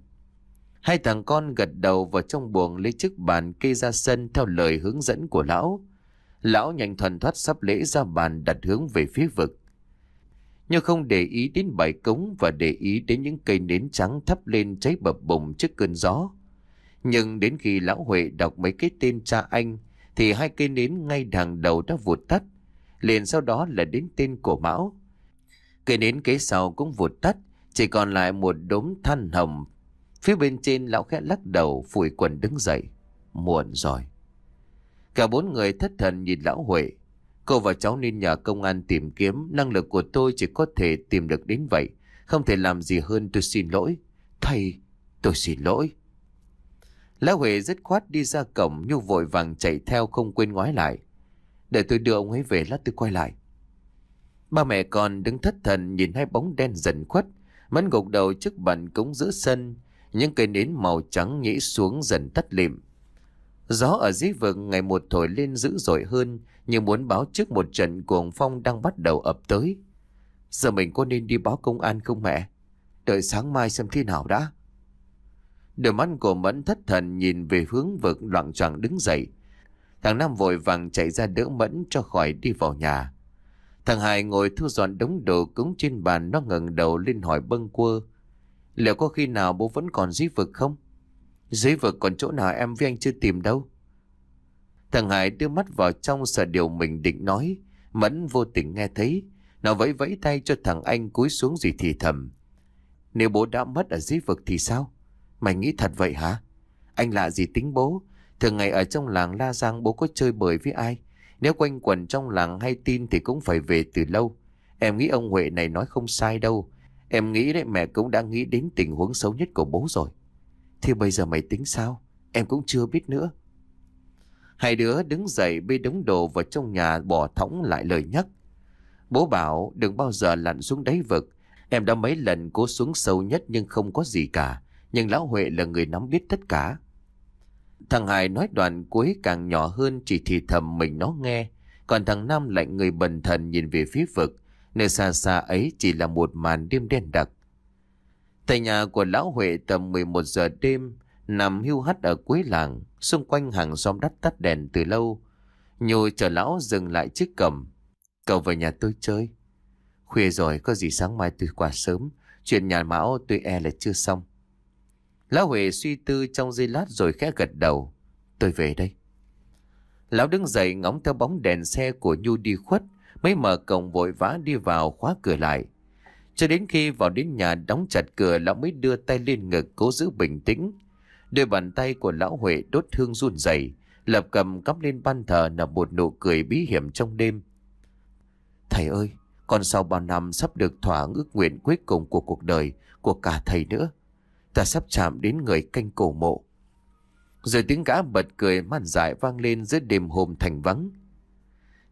Hai thằng con gật đầu vào trong buồng lấy chiếc bàn kê ra sân theo lời hướng dẫn của lão. Lão nhanh thuần thoát sắp lễ ra bàn đặt hướng về phía vực. Nhưng không để ý đến bài cống và để ý đến những cây nến trắng thắp lên cháy bập bùng trước cơn gió. Nhưng đến khi lão Huệ đọc mấy cái tên cha anh thì hai cây nến ngay đằng đầu đã vụt tắt. Liền sau đó là đến tên cổ Mão. Cây nến kế sau cũng vụt tắt, chỉ còn lại một đốm than hồng. Phía bên trên lão khẽ lắc đầu phủi quần đứng dậy. Muộn rồi. Cả bốn người thất thần nhìn lão Huệ. Cô và cháu nên nhờ công an tìm kiếm, năng lực của tôi chỉ có thể tìm được đến vậy. Không thể làm gì hơn tôi xin lỗi. Thầy, tôi xin lỗi lá Huệ dứt khoát đi ra cổng Nhu vội vàng chạy theo không quên ngoái lại. Để tôi đưa ông ấy về lát tôi quay lại. Ba mẹ con đứng thất thần nhìn hai bóng đen dần khuất. Mẫn gục đầu trước bàn cống giữa sân. Những cây nến màu trắng nhĩ xuống dần tắt lịm. Gió ở dưới vực ngày một thổi lên dữ dội hơn như muốn báo trước một trận cuồng phong đang bắt đầu ập tới. Giờ mình có nên đi báo công an không mẹ? Đợi sáng mai xem thế nào đã. Đôi mắt của Mẫn thất thần nhìn về hướng vực loạn tròn đứng dậy. Thằng Nam vội vàng chạy ra đỡ Mẫn cho khỏi đi vào nhà. Thằng Hải ngồi thu dọn đống đồ cúng trên bàn nó ngẩng đầu lên hỏi bâng quơ. Liệu có khi nào bố vẫn còn dưới vực không? Dưới vực còn chỗ nào em với anh chưa tìm đâu? Thằng Hải đưa mắt vào trong sợ điều mình định nói. Mẫn vô tình nghe thấy. Nó vẫy vẫy tay cho thằng anh cúi xuống gì thì thầm. Nếu bố đã mất ở dưới vực thì sao? Mày nghĩ thật vậy hả? Anh lạ gì tính bố? Thường ngày ở trong làng La Giang bố có chơi bời với ai? Nếu quanh quẩn trong làng hay tin thì cũng phải về từ lâu. Em nghĩ ông Huệ này nói không sai đâu. Em nghĩ đấy mẹ cũng đã nghĩ đến tình huống xấu nhất của bố rồi. Thì bây giờ mày tính sao? Em cũng chưa biết nữa. Hai đứa đứng dậy bê đống đồ vào trong nhà bỏ thõng lại lời nhắc. Bố bảo đừng bao giờ lặn xuống đáy vực. Em đã mấy lần cố xuống sâu nhất nhưng không có gì cả nhưng lão Huệ là người nắm biết tất cả. Thằng Hải nói đoạn cuối càng nhỏ hơn chỉ thì thầm mình nó nghe, còn thằng Nam lại người bần thần nhìn về phía vực, nơi xa xa ấy chỉ là một màn đêm đen đặc. Tại nhà của lão Huệ tầm 11 giờ đêm, nằm hưu hắt ở cuối làng, xung quanh hàng xóm đắt tắt đèn từ lâu. Nhồi chờ lão dừng lại chiếc cầm. Cậu về nhà tôi chơi. Khuya rồi, có gì sáng mai tôi qua sớm. Chuyện nhà Mão tôi e là chưa xong. Lão Huệ suy tư trong giây lát rồi khẽ gật đầu. Tôi về đây. Lão đứng dậy ngóng theo bóng đèn xe của Nhu đi khuất, mới mở cổng vội vã đi vào khóa cửa lại. Cho đến khi vào đến nhà đóng chặt cửa, lão mới đưa tay lên ngực cố giữ bình tĩnh. Đôi bàn tay của lão Huệ đốt thương run rẩy, lập cầm cắp lên ban thờ nở một nụ cười bí hiểm trong đêm. Thầy ơi, con sau bao năm sắp được thỏa ước nguyện cuối cùng của cuộc đời của cả thầy nữa. Ta sắp chạm đến người canh cổ mộ Rồi tiếng gã bật cười man dại vang lên giữa đêm hôm thành vắng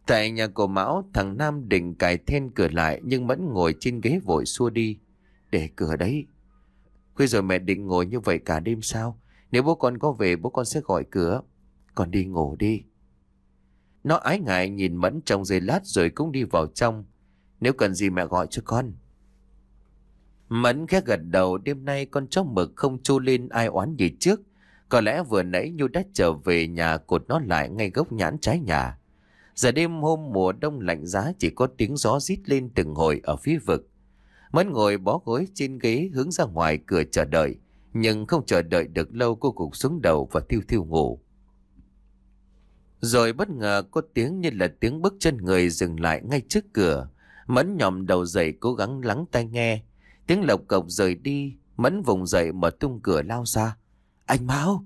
Tại nhà cổ mão Thằng Nam định cài then cửa lại Nhưng vẫn ngồi trên ghế vội xua đi Để cửa đấy Khuya rồi mẹ định ngồi như vậy cả đêm sao Nếu bố con có về bố con sẽ gọi cửa Con đi ngủ đi Nó ái ngại nhìn Mẫn trong giây lát rồi cũng đi vào trong Nếu cần gì mẹ gọi cho con Mẫn ghé gật đầu đêm nay con chó mực không chu lên ai oán gì trước. Có lẽ vừa nãy Nhu đã trở về nhà cột nó lại ngay gốc nhãn trái nhà. Giờ đêm hôm mùa đông lạnh giá chỉ có tiếng gió rít lên từng hồi ở phía vực. Mẫn ngồi bó gối trên ghế hướng ra ngoài cửa chờ đợi. Nhưng không chờ đợi được lâu cô gục xuống đầu và thiêu thiêu ngủ. Rồi bất ngờ có tiếng như là tiếng bước chân người dừng lại ngay trước cửa. Mẫn nhòm đầu dậy cố gắng lắng tai nghe. Tiếng lộc cộc rời đi, mẫn vùng dậy mở tung cửa lao ra. Anh Mão!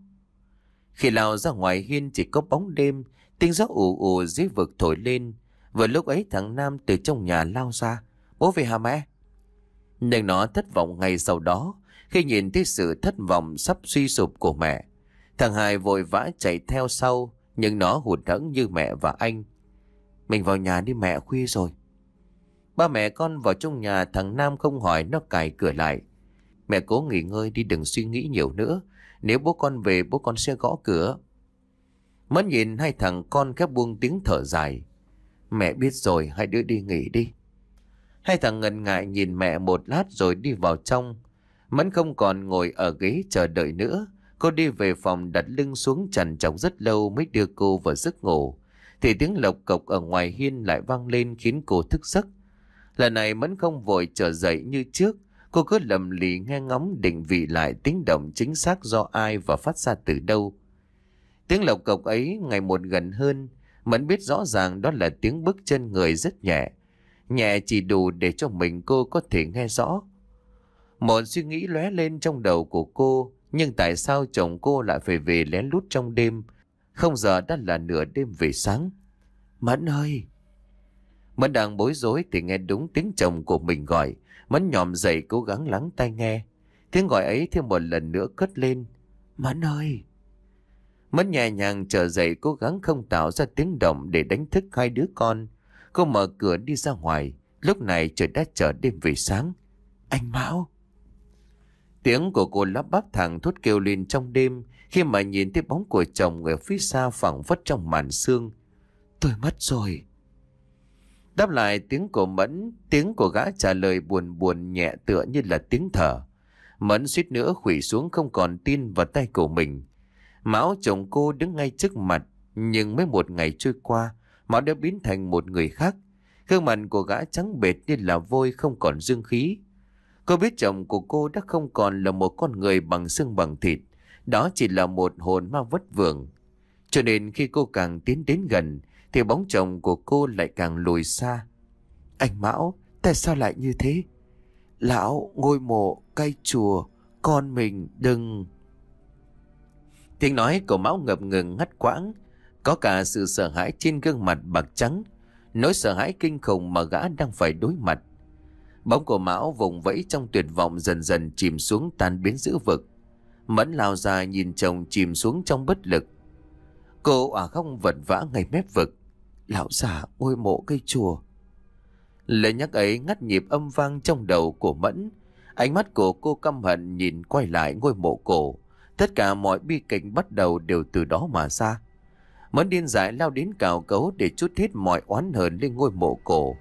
Khi lao ra ngoài hiên chỉ có bóng đêm, tiếng gió ù ù dưới vực thổi lên. Vừa lúc ấy thằng Nam từ trong nhà lao ra. Bố về hả mẹ? Nhưng nó thất vọng ngay sau đó, khi nhìn thấy sự thất vọng sắp suy sụp của mẹ. Thằng hai vội vã chạy theo sau, nhưng nó hụt hẫng như mẹ và anh. Mình vào nhà đi mẹ khuya rồi. Ba mẹ con vào trong nhà thằng Nam không hỏi nó cài cửa lại. Mẹ cố nghỉ ngơi đi đừng suy nghĩ nhiều nữa. Nếu bố con về bố con sẽ gõ cửa. Mẫn nhìn hai thằng con khép buông tiếng thở dài. Mẹ biết rồi hai đứa đi nghỉ đi. Hai thằng ngần ngại nhìn mẹ một lát rồi đi vào trong. Mẫn không còn ngồi ở ghế chờ đợi nữa. Cô đi về phòng đặt lưng xuống trần trọng rất lâu mới đưa cô vào giấc ngủ. Thì tiếng lộc cộc ở ngoài hiên lại vang lên khiến cô thức giấc. Lần này Mẫn không vội trở dậy như trước. Cô cứ lầm lì nghe ngóng định vị lại tiếng động chính xác do ai và phát ra từ đâu. Tiếng lộc cộc ấy ngày một gần hơn. Mẫn biết rõ ràng đó là tiếng bước chân người rất nhẹ. Nhẹ chỉ đủ để cho mình cô có thể nghe rõ. Một suy nghĩ lóe lên trong đầu của cô. Nhưng tại sao chồng cô lại phải về lén lút trong đêm? Không giờ đã là nửa đêm về sáng. Mẫn ơi! Mẫn đang bối rối thì nghe đúng tiếng chồng của mình gọi. Mẫn nhòm dậy cố gắng lắng tai nghe. Tiếng gọi ấy thêm một lần nữa cất lên. Mẫn ơi! Mẫn nhẹ nhàng trở dậy cố gắng không tạo ra tiếng động để đánh thức hai đứa con. Cô mở cửa đi ra ngoài. Lúc này trời đã trở đêm về sáng. Anh Mão! Tiếng của cô lắp bắp thẳng thốt kêu lên trong đêm khi mà nhìn thấy bóng của chồng ở phía xa phẳng phất trong màn sương. Tôi mất rồi! Đáp lại tiếng của Mẫn, tiếng của gã trả lời buồn buồn nhẹ tựa như là tiếng thở. Mẫn suýt nữa khủy xuống không còn tin vào tay của mình. Mão chồng cô đứng ngay trước mặt, nhưng mới một ngày trôi qua, Mão đã biến thành một người khác. Gương mặt của gã trắng bệt như là vôi không còn dương khí. Cô biết chồng của cô đã không còn là một con người bằng xương bằng thịt. Đó chỉ là một hồn ma vất vưởng. Cho nên khi cô càng tiến đến gần, thì bóng chồng của cô lại càng lùi xa. Anh Mão, tại sao lại như thế? Lão, ngôi mộ, cây chùa, con mình đừng... Tiếng nói của Mão ngập ngừng ngắt quãng, có cả sự sợ hãi trên gương mặt bạc trắng, nỗi sợ hãi kinh khủng mà gã đang phải đối mặt. Bóng của Mão vùng vẫy trong tuyệt vọng dần dần chìm xuống tan biến dữ vực. Mẫn lao ra nhìn chồng chìm xuống trong bất lực. Cô ả à không vật vã ngay mép vực. Lão già ngôi mộ cây chùa Lời nhắc ấy ngắt nhịp âm vang trong đầu của Mẫn Ánh mắt của cô căm hận nhìn quay lại ngôi mộ cổ Tất cả mọi bi kịch bắt đầu đều từ đó mà ra Mẫn điên dại lao đến cào cấu để chút hết mọi oán hờn lên ngôi mộ cổ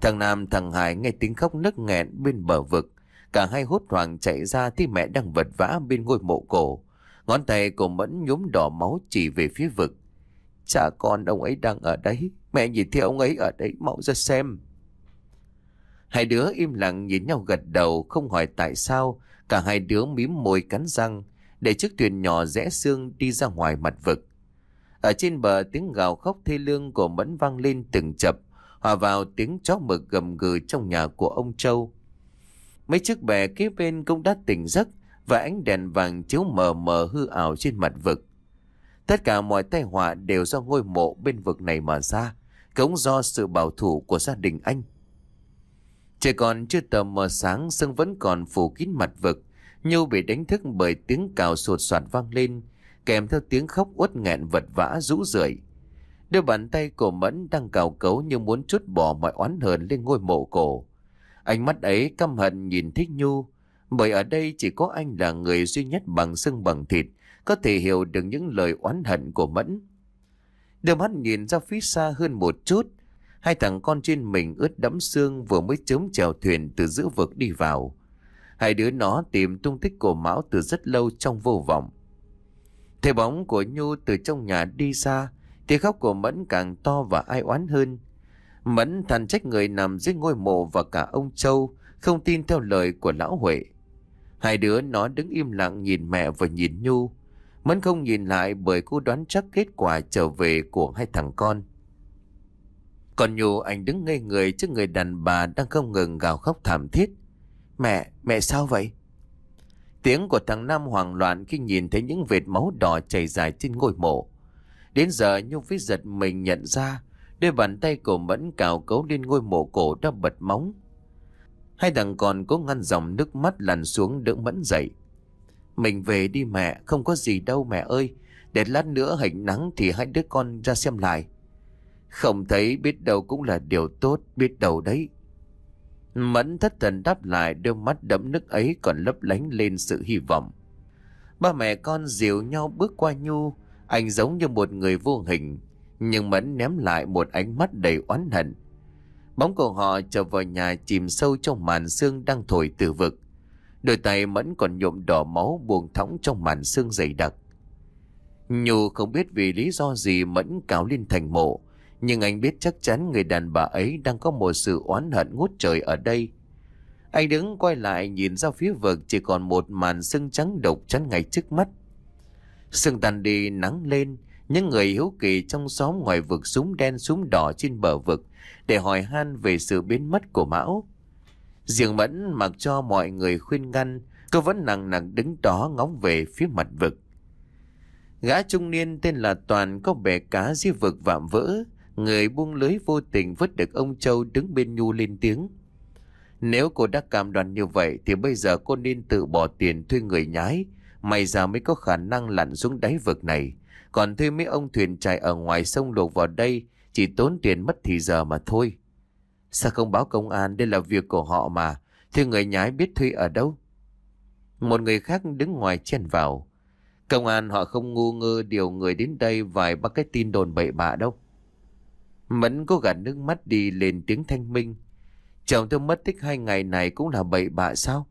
Thằng Nam thằng Hải nghe tiếng khóc nức nghẹn bên bờ vực Cả hai hốt hoảng chạy ra thì mẹ đang vật vã bên ngôi mộ cổ Ngón tay của Mẫn nhúm đỏ máu chỉ về phía vực Cha con ông ấy đang ở đấy Mẹ nhìn thấy ông ấy ở đấy mau ra xem Hai đứa im lặng nhìn nhau gật đầu Không hỏi tại sao Cả hai đứa mím môi cắn răng Để chiếc thuyền nhỏ rẽ xương đi ra ngoài mặt vực Ở trên bờ tiếng gào khóc thê lương của Mẫn vang lên từng chập Hòa vào tiếng chó mực gầm gừ trong nhà của ông Châu Mấy chiếc bè kế bên cũng đã tỉnh giấc Và ánh đèn vàng chiếu mờ mờ hư ảo trên mặt vực Tất cả mọi tai họa đều do ngôi mộ bên vực này mà ra, cũng do sự bảo thủ của gia đình anh. Trời còn chưa tầm mờ sáng, sương vẫn còn phủ kín mặt vực. Nhu bị đánh thức bởi tiếng cào sột soạt vang lên, kèm theo tiếng khóc uất nghẹn vật vã rũ rượi. Đôi bàn tay cổ Mẫn đang cào cấu như muốn chút bỏ mọi oán hờn lên ngôi mộ cổ. Ánh mắt ấy căm hận nhìn Thích Nhu, bởi ở đây chỉ có anh là người duy nhất bằng xương bằng thịt, có thể hiểu được những lời oán hận của Mẫn. Đôi mắt nhìn ra phía xa hơn một chút, hai thằng con trên mình ướt đẫm xương vừa mới chống chèo thuyền từ giữa vực đi vào. Hai đứa nó tìm tung tích của Mão từ rất lâu trong vô vọng. Thấy bóng của Nhu từ trong nhà đi ra, thì khóc của Mẫn càng to và ai oán hơn. Mẫn than trách người nằm dưới ngôi mộ và cả ông Châu, không tin theo lời của lão Huệ. Hai đứa nó đứng im lặng nhìn mẹ và nhìn Nhu. Mẫn không nhìn lại bởi cô đoán chắc kết quả trở về của hai thằng con. Còn nhù anh đứng ngây người trước người đàn bà đang không ngừng gào khóc thảm thiết. Mẹ, mẹ sao vậy? Tiếng của thằng Nam hoảng loạn khi nhìn thấy những vệt máu đỏ chảy dài trên ngôi mộ. Đến giờ Nhung phí giật mình nhận ra đôi bàn tay của Mẫn cào cấu lên ngôi mộ cổ đã bật móng. Hai thằng còn cố ngăn dòng nước mắt lăn xuống đỡ Mẫn dậy. Mình về đi mẹ, không có gì đâu mẹ ơi. Để lát nữa hạnh nắng thì hãy đứa con ra xem lại. Không thấy biết đâu cũng là điều tốt, biết đâu đấy. Mẫn thất thần đáp lại đôi mắt đẫm nước ấy còn lấp lánh lên sự hy vọng. Ba mẹ con dìu nhau bước qua nhu, anh giống như một người vô hình, nhưng Mẫn ném lại một ánh mắt đầy oán hận. Bóng của họ trở vào nhà chìm sâu trong màn sương đang thổi từ vực. Đôi tay mẫn còn nhuộm đỏ máu buồn thõng trong màn xương dày đặc. Nhu không biết vì lý do gì mẫn cáo lên thành mộ. Nhưng anh biết chắc chắn người đàn bà ấy đang có một sự oán hận ngút trời ở đây. Anh đứng quay lại nhìn ra phía vực chỉ còn một màn sương trắng độc chắn ngay trước mắt. Sương tàn đi nắng lên, những người hiếu kỳ trong xóm ngoài vực súng đen súng đỏ trên bờ vực để hỏi han về sự biến mất của Mão. Riêng Mẫn mặc cho mọi người khuyên ngăn, cô vẫn nặng nặng đứng đó ngóng về phía mặt vực. Gã trung niên tên là Toàn có bè cá dưới vực vạm vỡ, người buông lưới vô tình vứt được ông Châu đứng bên Nhu lên tiếng. Nếu cô đã cam đoan như vậy thì bây giờ cô nên tự bỏ tiền thuê người nhái, may ra mới có khả năng lặn xuống đáy vực này. Còn thuê mấy ông thuyền chạy ở ngoài sông lục vào đây chỉ tốn tiền mất thì giờ mà thôi. Sao không báo công an Đây là việc của họ mà Thì người nhái biết Thuy ở đâu Một người khác đứng ngoài chèn vào Công an họ không ngu ngơ Điều người đến đây vài ba cái tin đồn bậy bạ đâu Mẫn cố gắng nước mắt đi lên tiếng thanh minh Chồng tôi mất tích hai ngày này cũng là bậy bạ sao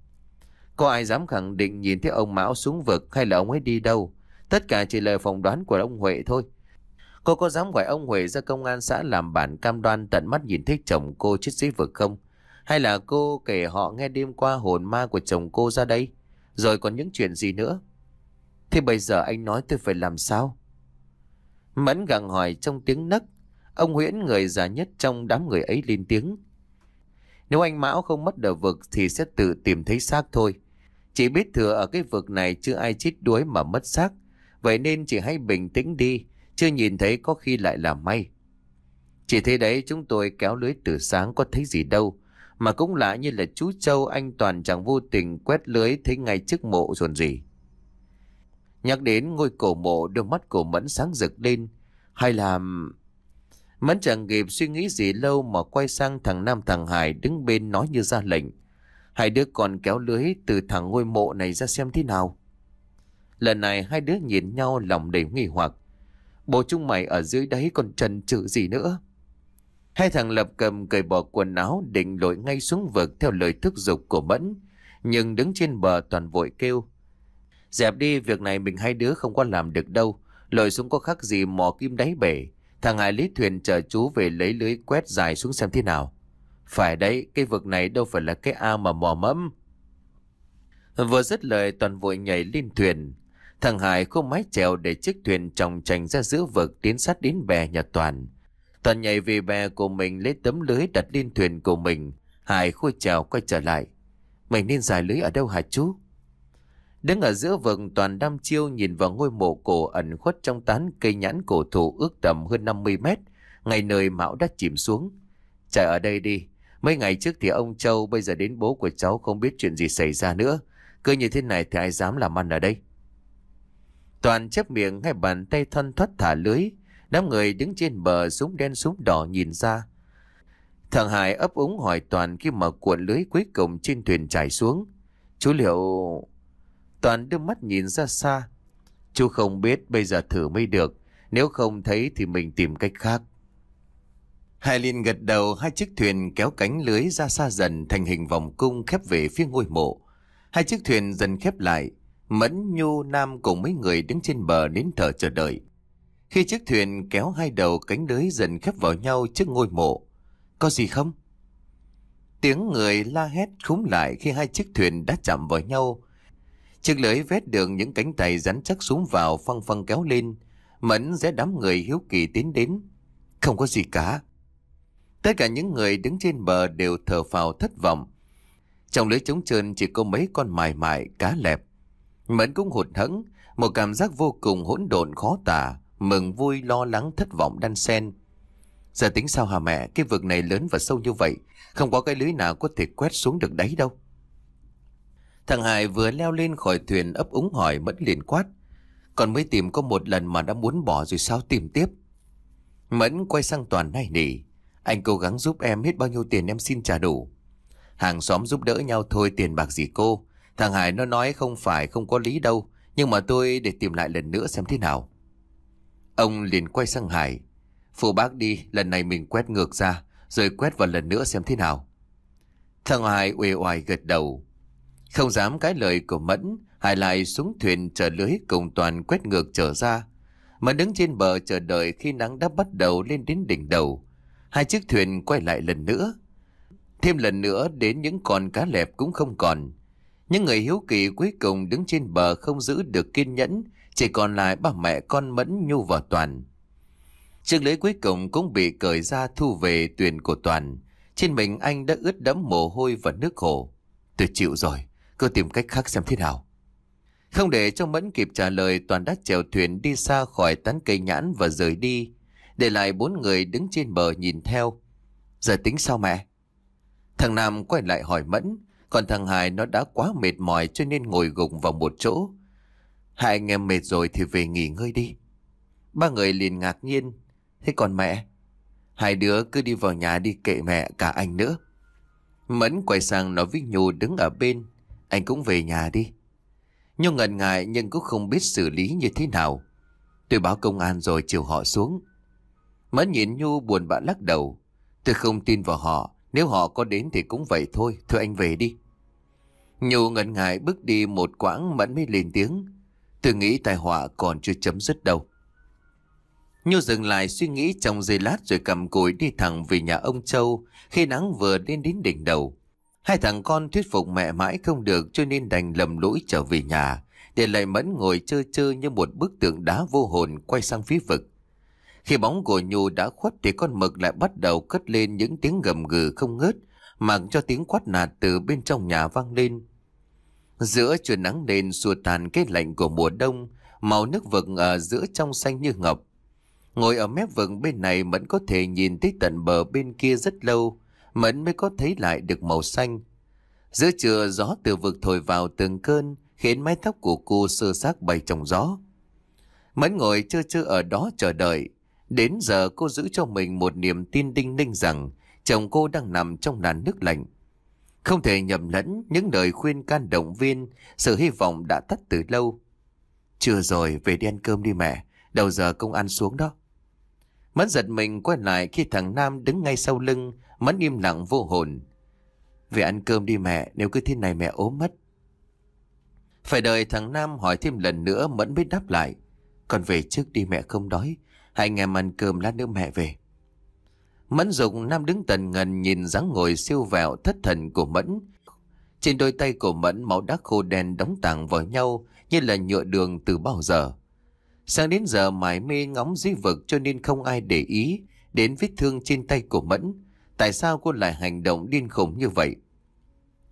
Có ai dám khẳng định nhìn thấy ông Mão xuống vực hay là ông ấy đi đâu Tất cả chỉ lời phỏng đoán của ông Huệ thôi Cô có dám gọi ông Huệ ra công an xã làm bản cam đoan tận mắt nhìn thấy chồng cô chết dĩ vực không? Hay là cô kể họ nghe đêm qua hồn ma của chồng cô ra đây? Rồi còn những chuyện gì nữa? Thì bây giờ anh nói tôi phải làm sao? Mẫn gặng hỏi trong tiếng nấc. Ông Huyễn người già nhất trong đám người ấy lên tiếng. Nếu anh Mão không mất đầu vực thì sẽ tự tìm thấy xác thôi. Chỉ biết thừa ở cái vực này chưa ai chết đuối mà mất xác. Vậy nên chỉ hãy bình tĩnh đi chưa nhìn thấy có khi lại là may. Chỉ thế đấy chúng tôi kéo lưới từ sáng có thấy gì đâu. Mà cũng lạ như là chú Châu anh Toàn chẳng vô tình quét lưới thấy ngay trước mộ dồn gì. Nhắc đến ngôi cổ mộ đôi mắt của Mẫn sáng rực lên. Hay là... Mẫn chẳng kịp suy nghĩ gì lâu mà quay sang thằng Nam thằng Hải đứng bên nói như ra lệnh. Hai đứa còn kéo lưới từ thằng ngôi mộ này ra xem thế nào. Lần này hai đứa nhìn nhau lòng đầy nghi hoặc. Bộ chúng mày ở dưới đấy còn trần trừ gì nữa Hai thằng lập cầm cởi bỏ quần áo Định lội ngay xuống vực Theo lời thức dục của Mẫn Nhưng đứng trên bờ toàn vội kêu Dẹp đi việc này mình hai đứa không có làm được đâu Lội xuống có khác gì mò kim đáy bể Thằng Hải lý thuyền chờ chú về lấy lưới quét dài xuống xem thế nào Phải đấy cái vực này đâu phải là cái ao mà mò mẫm Vừa dứt lời toàn vội nhảy lên thuyền Thằng Hải không mái chèo để chiếc thuyền tròng trành ra giữa vực tiến sát đến bè nhà Toàn. Toàn nhảy về bè của mình lấy tấm lưới đặt lên thuyền của mình. Hải khôi chèo quay trở lại. Mình nên giải lưới ở đâu hả chú? Đứng ở giữa vực Toàn đăm chiêu nhìn vào ngôi mộ cổ ẩn khuất trong tán cây nhãn cổ thụ ước tầm hơn 50 mét. Ngày nơi Mão đã chìm xuống. Chạy ở đây đi. Mấy ngày trước thì ông Châu bây giờ đến bố của cháu không biết chuyện gì xảy ra nữa. Cứ như thế này thì ai dám làm ăn ở đây. Toàn chép miệng hai bàn tay thoăn thoát thả lưới. Đám người đứng trên bờ súng đen súng đỏ nhìn ra. Thằng Hải ấp úng hỏi Toàn khi mở cuộn lưới cuối cùng trên thuyền trải xuống. Chú liệu... Toàn đưa mắt nhìn ra xa. Chú không biết bây giờ thử mới được. Nếu không thấy thì mình tìm cách khác. Hai liên gật đầu hai chiếc thuyền kéo cánh lưới ra xa dần thành hình vòng cung khép về phía ngôi mộ. Hai chiếc thuyền dần khép lại. Mẫn, Nhu, Nam cùng mấy người đứng trên bờ đến thở chờ đợi. Khi chiếc thuyền kéo hai đầu cánh lưới dần khép vào nhau trước ngôi mộ. Có gì không? Tiếng người la hét khúng lại khi hai chiếc thuyền đã chạm vào nhau. Chiếc lưới vét đường những cánh tay rắn chắc xuống vào phăng phăng kéo lên. Mẫn rẽ đám người hiếu kỳ tiến đến. Không có gì cả. Tất cả những người đứng trên bờ đều thở phào thất vọng. Trong lưới trống trơn chỉ có mấy con mài mài, cá lẹp. Mẫn cũng hụt hẫng, một cảm giác vô cùng hỗn độn khó tả, mừng vui lo lắng thất vọng đan xen. Giờ tính sao hả mẹ, cái vực này lớn và sâu như vậy, không có cái lưới nào có thể quét xuống được đáy đâu. Thằng Hải vừa leo lên khỏi thuyền ấp úng hỏi Mẫn liền quát. Còn mới tìm có một lần mà đã muốn bỏ rồi sao tìm tiếp. Mẫn quay sang Toàn này nỉ. Anh cố gắng giúp em hết bao nhiêu tiền em xin trả đủ. Hàng xóm giúp đỡ nhau thôi tiền bạc gì cô. Thằng Hải nó nói không phải không có lý đâu, nhưng mà tôi để tìm lại lần nữa xem thế nào. Ông liền quay sang Hải. Phụ bác đi, lần này mình quét ngược ra, rồi quét vào lần nữa xem thế nào. Thằng Hải uể oải gật đầu. Không dám cái lời của Mẫn, Hải lại xuống thuyền trở lưới cùng toàn quét ngược trở ra. Mà đứng trên bờ chờ đợi khi nắng đã bắt đầu lên đến đỉnh đầu. Hai chiếc thuyền quay lại lần nữa. Thêm lần nữa đến những con cá lẹp cũng không còn. Những người hiếu kỳ cuối cùng đứng trên bờ không giữ được kiên nhẫn, chỉ còn lại bà mẹ con Mẫn Nhu vào Toàn. Chiếc lưới cuối cùng cũng bị cởi ra thu về tuyền của Toàn. Trên mình anh đã ướt đẫm mồ hôi và nước khổ. Tôi chịu rồi, cứ tìm cách khác xem thế nào. Không để cho Mẫn kịp trả lời, Toàn đã chèo thuyền đi xa khỏi tán cây nhãn và rời đi. Để lại bốn người đứng trên bờ nhìn theo. Giờ tính sao mẹ? Thằng Nam quay lại hỏi Mẫn. Còn thằng Hải nó đã quá mệt mỏi cho nên ngồi gục vào một chỗ. Hai anh em mệt rồi thì về nghỉ ngơi đi. Ba người liền ngạc nhiên. Thế còn mẹ? Hai đứa cứ đi vào nhà đi kệ mẹ cả anh nữa. Mẫn quay sang nói với Nhu đứng ở bên. Anh cũng về nhà đi. Nhu ngần ngại nhưng cũng không biết xử lý như thế nào. Tôi báo công an rồi chiều họ xuống. Mẫn nhìn Nhu buồn bã lắc đầu. Tôi không tin vào họ. Nếu họ có đến thì cũng vậy thôi. Thôi anh về đi. Nhu ngần ngại bước đi một quãng mẫn mới lên tiếng. Tôi nghĩ tai họa còn chưa chấm dứt đâu. Nhu dừng lại suy nghĩ trong giây lát rồi cầm cối đi thẳng về nhà ông Châu khi nắng vừa lên đến đỉnh đầu. Hai thằng con thuyết phục mẹ mãi không được cho nên đành lầm lỗi trở về nhà để lại mẫn ngồi chơ chơ như một bức tượng đá vô hồn quay sang phía vực. Khi bóng của Nhu đã khuất thì con mực lại bắt đầu cất lên những tiếng gầm gừ không ngớt mặc cho tiếng quát nạt từ bên trong nhà vang lên. Giữa trời nắng đền xua tàn cái lạnh của mùa đông, màu nước vực ở giữa trong xanh như ngọc. Ngồi ở mép vực bên này Mẫn có thể nhìn tới tận bờ bên kia rất lâu, Mẫn mới có thấy lại được màu xanh. Giữa trưa gió từ vực thổi vào từng cơn, khiến mái tóc của cô sơ xác bay trong gió. Mẫn ngồi chơ chơ ở đó chờ đợi. Đến giờ cô giữ cho mình một niềm tin đinh ninh rằng chồng cô đang nằm trong làn nước lạnh. Không thể nhầm lẫn những lời khuyên can động viên, sự hy vọng đã tắt từ lâu. Chưa rồi, về đi ăn cơm đi mẹ, đầu giờ công ăn xuống đó. Mẫn giật mình quay lại khi thằng Nam đứng ngay sau lưng, Mẫn im lặng vô hồn. Về ăn cơm đi mẹ, nếu cứ thế này mẹ ốm mất. Phải đợi thằng Nam hỏi thêm lần nữa Mẫn mới đáp lại. Còn về trước đi mẹ không đói, hãy nghe ăn cơm lát nữa mẹ về. Mẫn dụng Nam đứng tần ngần nhìn dáng ngồi siêu vẹo thất thần của Mẫn. Trên đôi tay của Mẫn máu đá khô đen đóng tàng vào nhau như là nhựa đường từ bao giờ. Sáng đến giờ mải mê ngóng di vực cho nên không ai để ý đến vết thương trên tay của Mẫn. Tại sao cô lại hành động điên khủng như vậy?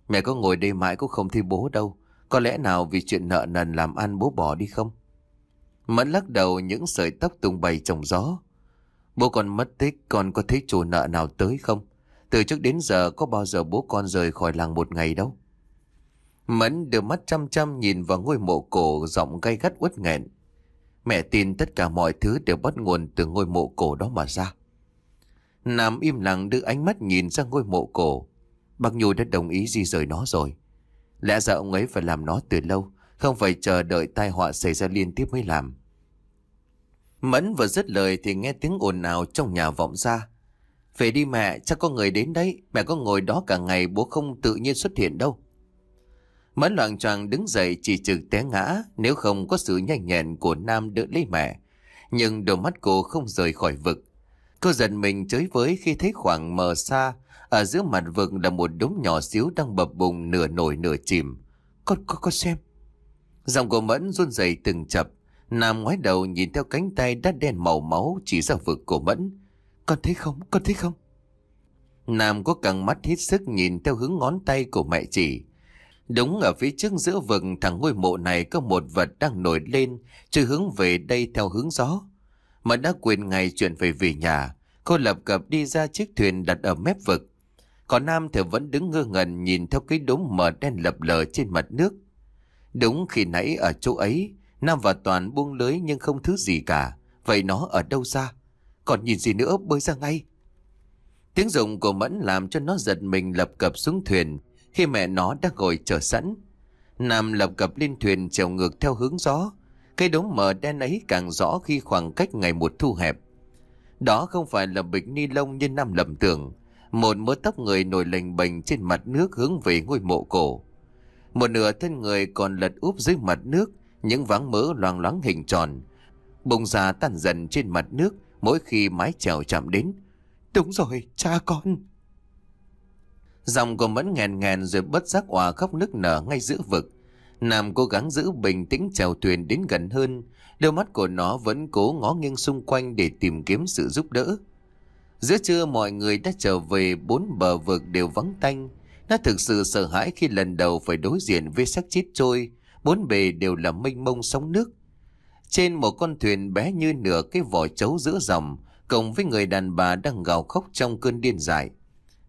Mẹ có ngồi đây mãi cũng không thấy bố đâu. Có lẽ nào vì chuyện nợ nần làm ăn bố bỏ đi không? Mẫn lắc đầu những sợi tóc tung bay trong gió. Bố con mất tích Con có thấy chủ nợ nào tới không Từ trước đến giờ có bao giờ bố con rời khỏi làng một ngày đâu Mẫn đưa mắt chăm chăm nhìn vào ngôi mộ cổ Giọng gay gắt uất nghẹn Mẹ tin tất cả mọi thứ đều bắt nguồn từ ngôi mộ cổ đó mà ra Nam im lặng đưa ánh mắt nhìn sang ngôi mộ cổ Bác Nhu đã đồng ý di rời nó rồi Lẽ ra ông ấy phải làm nó từ lâu Không phải chờ đợi tai họa xảy ra liên tiếp mới làm Mẫn vừa dứt lời thì nghe tiếng ồn nào trong nhà vọng ra. Về đi mẹ, chắc có người đến đấy, mẹ có ngồi đó cả ngày bố không tự nhiên xuất hiện đâu. Mẫn loạn tràng đứng dậy chỉ trực té ngã nếu không có sự nhanh nhẹn của Nam đỡ lấy mẹ. Nhưng đôi mắt cô không rời khỏi vực. Cô giận mình chới với khi thấy khoảng mờ xa, ở giữa mặt vực là một đống nhỏ xíu đang bập bùng nửa nổi nửa chìm. Con, con, con xem. Dòng của Mẫn run rẩy từng chập. Nam ngoái đầu nhìn theo cánh tay đã đen màu máu chỉ ra vực của Mẫn. Con thấy không? Con thấy không? Nam có càng mắt hết sức nhìn theo hướng ngón tay của mẹ chỉ. Đúng ở phía trước giữa vực thằng ngôi mộ này có một vật đang nổi lên chứ hướng về đây theo hướng gió. Mẫn đã quên ngay chuyện về về nhà. Cô lập cập đi ra chiếc thuyền đặt ở mép vực. Còn Nam thì vẫn đứng ngơ ngẩn nhìn theo cái đốm mờ đen lập lờ trên mặt nước. Đúng khi nãy ở chỗ ấy, Nam và Toàn buông lưới nhưng không thứ gì cả. Vậy nó ở đâu ra? Còn nhìn gì nữa bơi ra ngay. Tiếng rụng của Mẫn làm cho nó giật mình lập cập xuống thuyền khi mẹ nó đã ngồi chờ sẵn. Nam lập cập lên thuyền trèo ngược theo hướng gió. Cây đống mờ đen ấy càng rõ khi khoảng cách ngày một thu hẹp. Đó không phải là bịch ni lông như Nam lầm tưởng. Một mớ tóc người nổi lềnh bềnh trên mặt nước hướng về ngôi mộ cổ. Một nửa thân người còn lật úp dưới mặt nước những váng mỡ loang loáng hình tròn. Bông ra tan dần trên mặt nước mỗi khi mái chèo chạm đến. Đúng rồi, cha con. Dòng của Mẫn nghẹn nghẹn rồi bất giác òa khóc nức nở ngay giữa vực. Nam cố gắng giữ bình tĩnh chèo thuyền đến gần hơn, đôi mắt của nó vẫn cố ngó nghiêng xung quanh để tìm kiếm sự giúp đỡ. Giữa trưa mọi người đã trở về bốn bờ vực đều vắng tanh. Nó thực sự sợ hãi khi lần đầu phải đối diện với xác chết trôi bốn bề đều là mênh mông sóng nước. Trên một con thuyền bé như nửa cái vỏ trấu giữa dòng, cộng với người đàn bà đang gào khóc trong cơn điên dại.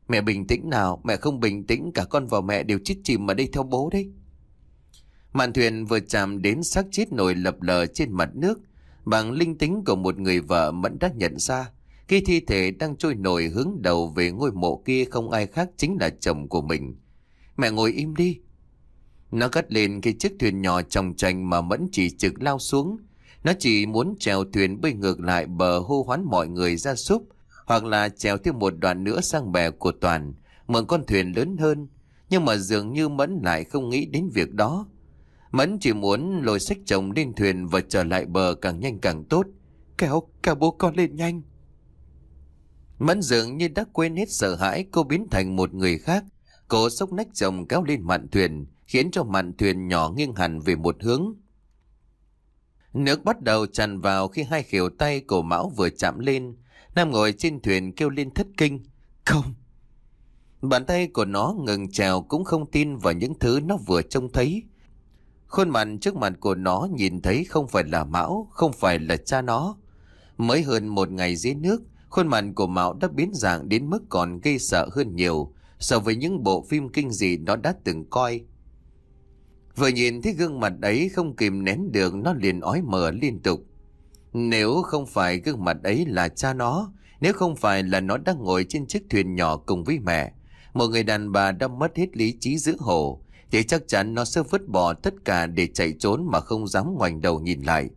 Mẹ bình tĩnh nào, mẹ không bình tĩnh, cả con và mẹ đều chết chìm mà đi theo bố đấy. Màn thuyền vừa chạm đến xác chết nổi lập lờ trên mặt nước, bằng linh tính của một người vợ vẫn đã nhận ra, khi thi thể đang trôi nổi hướng đầu về ngôi mộ kia không ai khác chính là chồng của mình. Mẹ ngồi im đi, nó gắt lên cái chiếc thuyền nhỏ trong tranh mà Mẫn chỉ trực lao xuống. Nó chỉ muốn chèo thuyền bơi ngược lại bờ hô hoán mọi người ra súp, hoặc là chèo thêm một đoạn nữa sang bè của Toàn, mượn con thuyền lớn hơn. Nhưng mà dường như Mẫn lại không nghĩ đến việc đó. Mẫn chỉ muốn lôi sách chồng lên thuyền và trở lại bờ càng nhanh càng tốt. Kéo, cả bố con lên nhanh. Mẫn dường như đã quên hết sợ hãi cô biến thành một người khác. Cô sốc nách chồng kéo lên mạn thuyền khiến cho màn thuyền nhỏ nghiêng hẳn về một hướng. Nước bắt đầu tràn vào khi hai khều tay cổ mão vừa chạm lên. Nam ngồi trên thuyền kêu lên thất kinh. Không! Bàn tay của nó ngừng trèo cũng không tin vào những thứ nó vừa trông thấy. Khuôn mặt trước mặt của nó nhìn thấy không phải là Mão, không phải là cha nó. Mới hơn một ngày dưới nước, khuôn mặt của Mão đã biến dạng đến mức còn gây sợ hơn nhiều so với những bộ phim kinh dị nó đã từng coi. Vừa nhìn thấy gương mặt ấy không kìm nén được nó liền ói mờ liên tục. Nếu không phải gương mặt ấy là cha nó, nếu không phải là nó đang ngồi trên chiếc thuyền nhỏ cùng với mẹ, một người đàn bà đã mất hết lý trí giữ hồ, thì chắc chắn nó sẽ vứt bỏ tất cả để chạy trốn mà không dám ngoảnh đầu nhìn lại.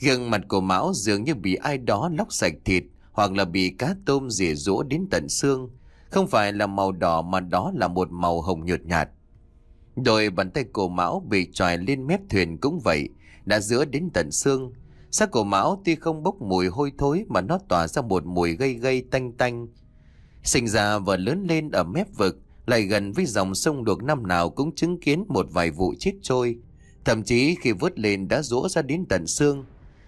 Gương mặt của Mão dường như bị ai đó lóc sạch thịt hoặc là bị cá tôm rỉa rũa đến tận xương. Không phải là màu đỏ mà đó là một màu hồng nhợt nhạt. Đôi bàn tay cổ mão bị tròi lên mép thuyền cũng vậy, đã giữa đến tận xương. Xác cổ mão tuy không bốc mùi hôi thối mà nó tỏa ra một mùi gây gây tanh tanh. Sinh ra và lớn lên ở mép vực, lại gần với dòng sông được năm nào cũng chứng kiến một vài vụ chết trôi. Thậm chí khi vớt lên đã rỗ ra đến tận xương.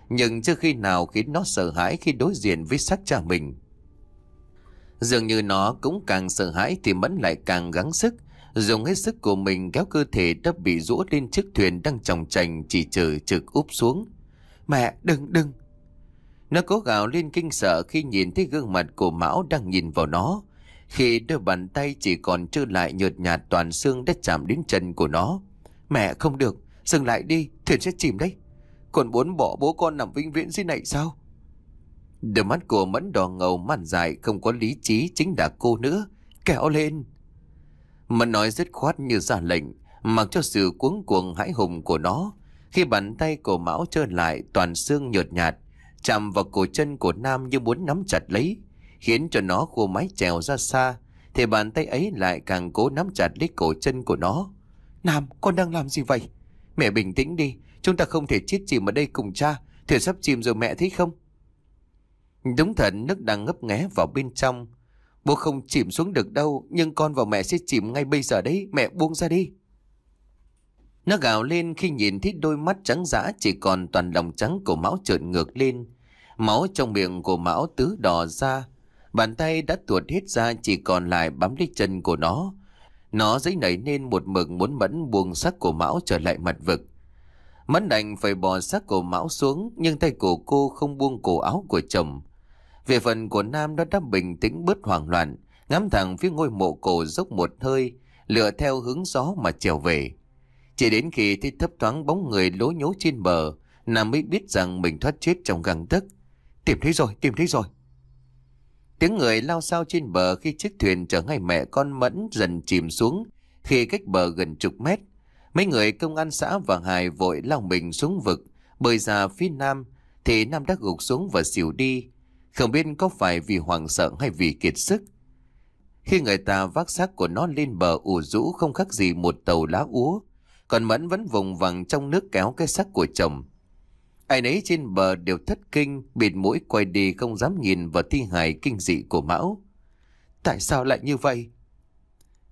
Nhưng chưa khi nào khiến nó sợ hãi khi đối diện với xác cha mình. Dường như nó cũng càng sợ hãi thì Mẫn lại càng gắng sức dùng hết sức của mình kéo cơ thể đã bị rũ lên chiếc thuyền đang chòng chành chỉ chờ trực úp xuống. Mẹ, đừng, đừng. Nó cố gào lên kinh sợ khi nhìn thấy gương mặt của Mão đang nhìn vào nó. Khi đôi bàn tay chỉ còn trơ lại nhợt nhạt toàn xương đã chạm đến chân của nó. Mẹ không được, dừng lại đi, thuyền sẽ chìm đấy. Còn muốn bỏ bố con nằm vĩnh viễn dưới này sao? Đôi mắt của mẫn đỏ ngầu mặn dài không có lý trí chính là cô nữa. Kéo lên! Mà nói rất khoát như ra lệnh Mặc cho sự cuống cuồng hãi hùng của nó Khi bàn tay của Mão trơn lại toàn xương nhợt nhạt Chạm vào cổ chân của Nam như muốn nắm chặt lấy Khiến cho nó khô mái trèo ra xa Thì bàn tay ấy lại càng cố nắm chặt lấy cổ chân của nó Nam con đang làm gì vậy Mẹ bình tĩnh đi Chúng ta không thể chết chìm ở đây cùng cha Thì sắp chìm rồi mẹ thấy không Đúng thật nước đang ngấp nghé vào bên trong Bố không chìm xuống được đâu, nhưng con và mẹ sẽ chìm ngay bây giờ đấy, mẹ buông ra đi. Nó gào lên khi nhìn thấy đôi mắt trắng dã chỉ còn toàn lòng trắng của máu trượt ngược lên. Máu trong miệng của máu tứ đỏ ra, bàn tay đã tuột hết ra chỉ còn lại bám lấy chân của nó. Nó dấy nảy nên một mực muốn mẫn buông sắc của Mão trở lại mặt vực. Mẫn đành phải bò xác của Mão xuống nhưng tay của cô không buông cổ áo của chồng. Về phần của Nam đã đã bình tĩnh bớt hoảng loạn, ngắm thẳng phía ngôi mộ cổ dốc một hơi, lựa theo hướng gió mà trèo về. Chỉ đến khi thấy thấp thoáng bóng người lố nhố trên bờ, Nam mới biết rằng mình thoát chết trong găng tức Tìm thấy rồi, tìm thấy rồi. Tiếng người lao sao trên bờ khi chiếc thuyền chở ngay mẹ con Mẫn dần chìm xuống khi cách bờ gần chục mét. Mấy người công an xã và Hải vội lao mình xuống vực, bơi ra phía nam thì Nam đã gục xuống và xỉu đi. Không biết có phải vì hoảng sợ hay vì kiệt sức Khi người ta vác xác của nó lên bờ ủ rũ không khác gì một tàu lá úa Còn Mẫn vẫn vùng vằng trong nước kéo cái xác của chồng Ai nấy trên bờ đều thất kinh Bịt mũi quay đi không dám nhìn vào thi hài kinh dị của Mão Tại sao lại như vậy?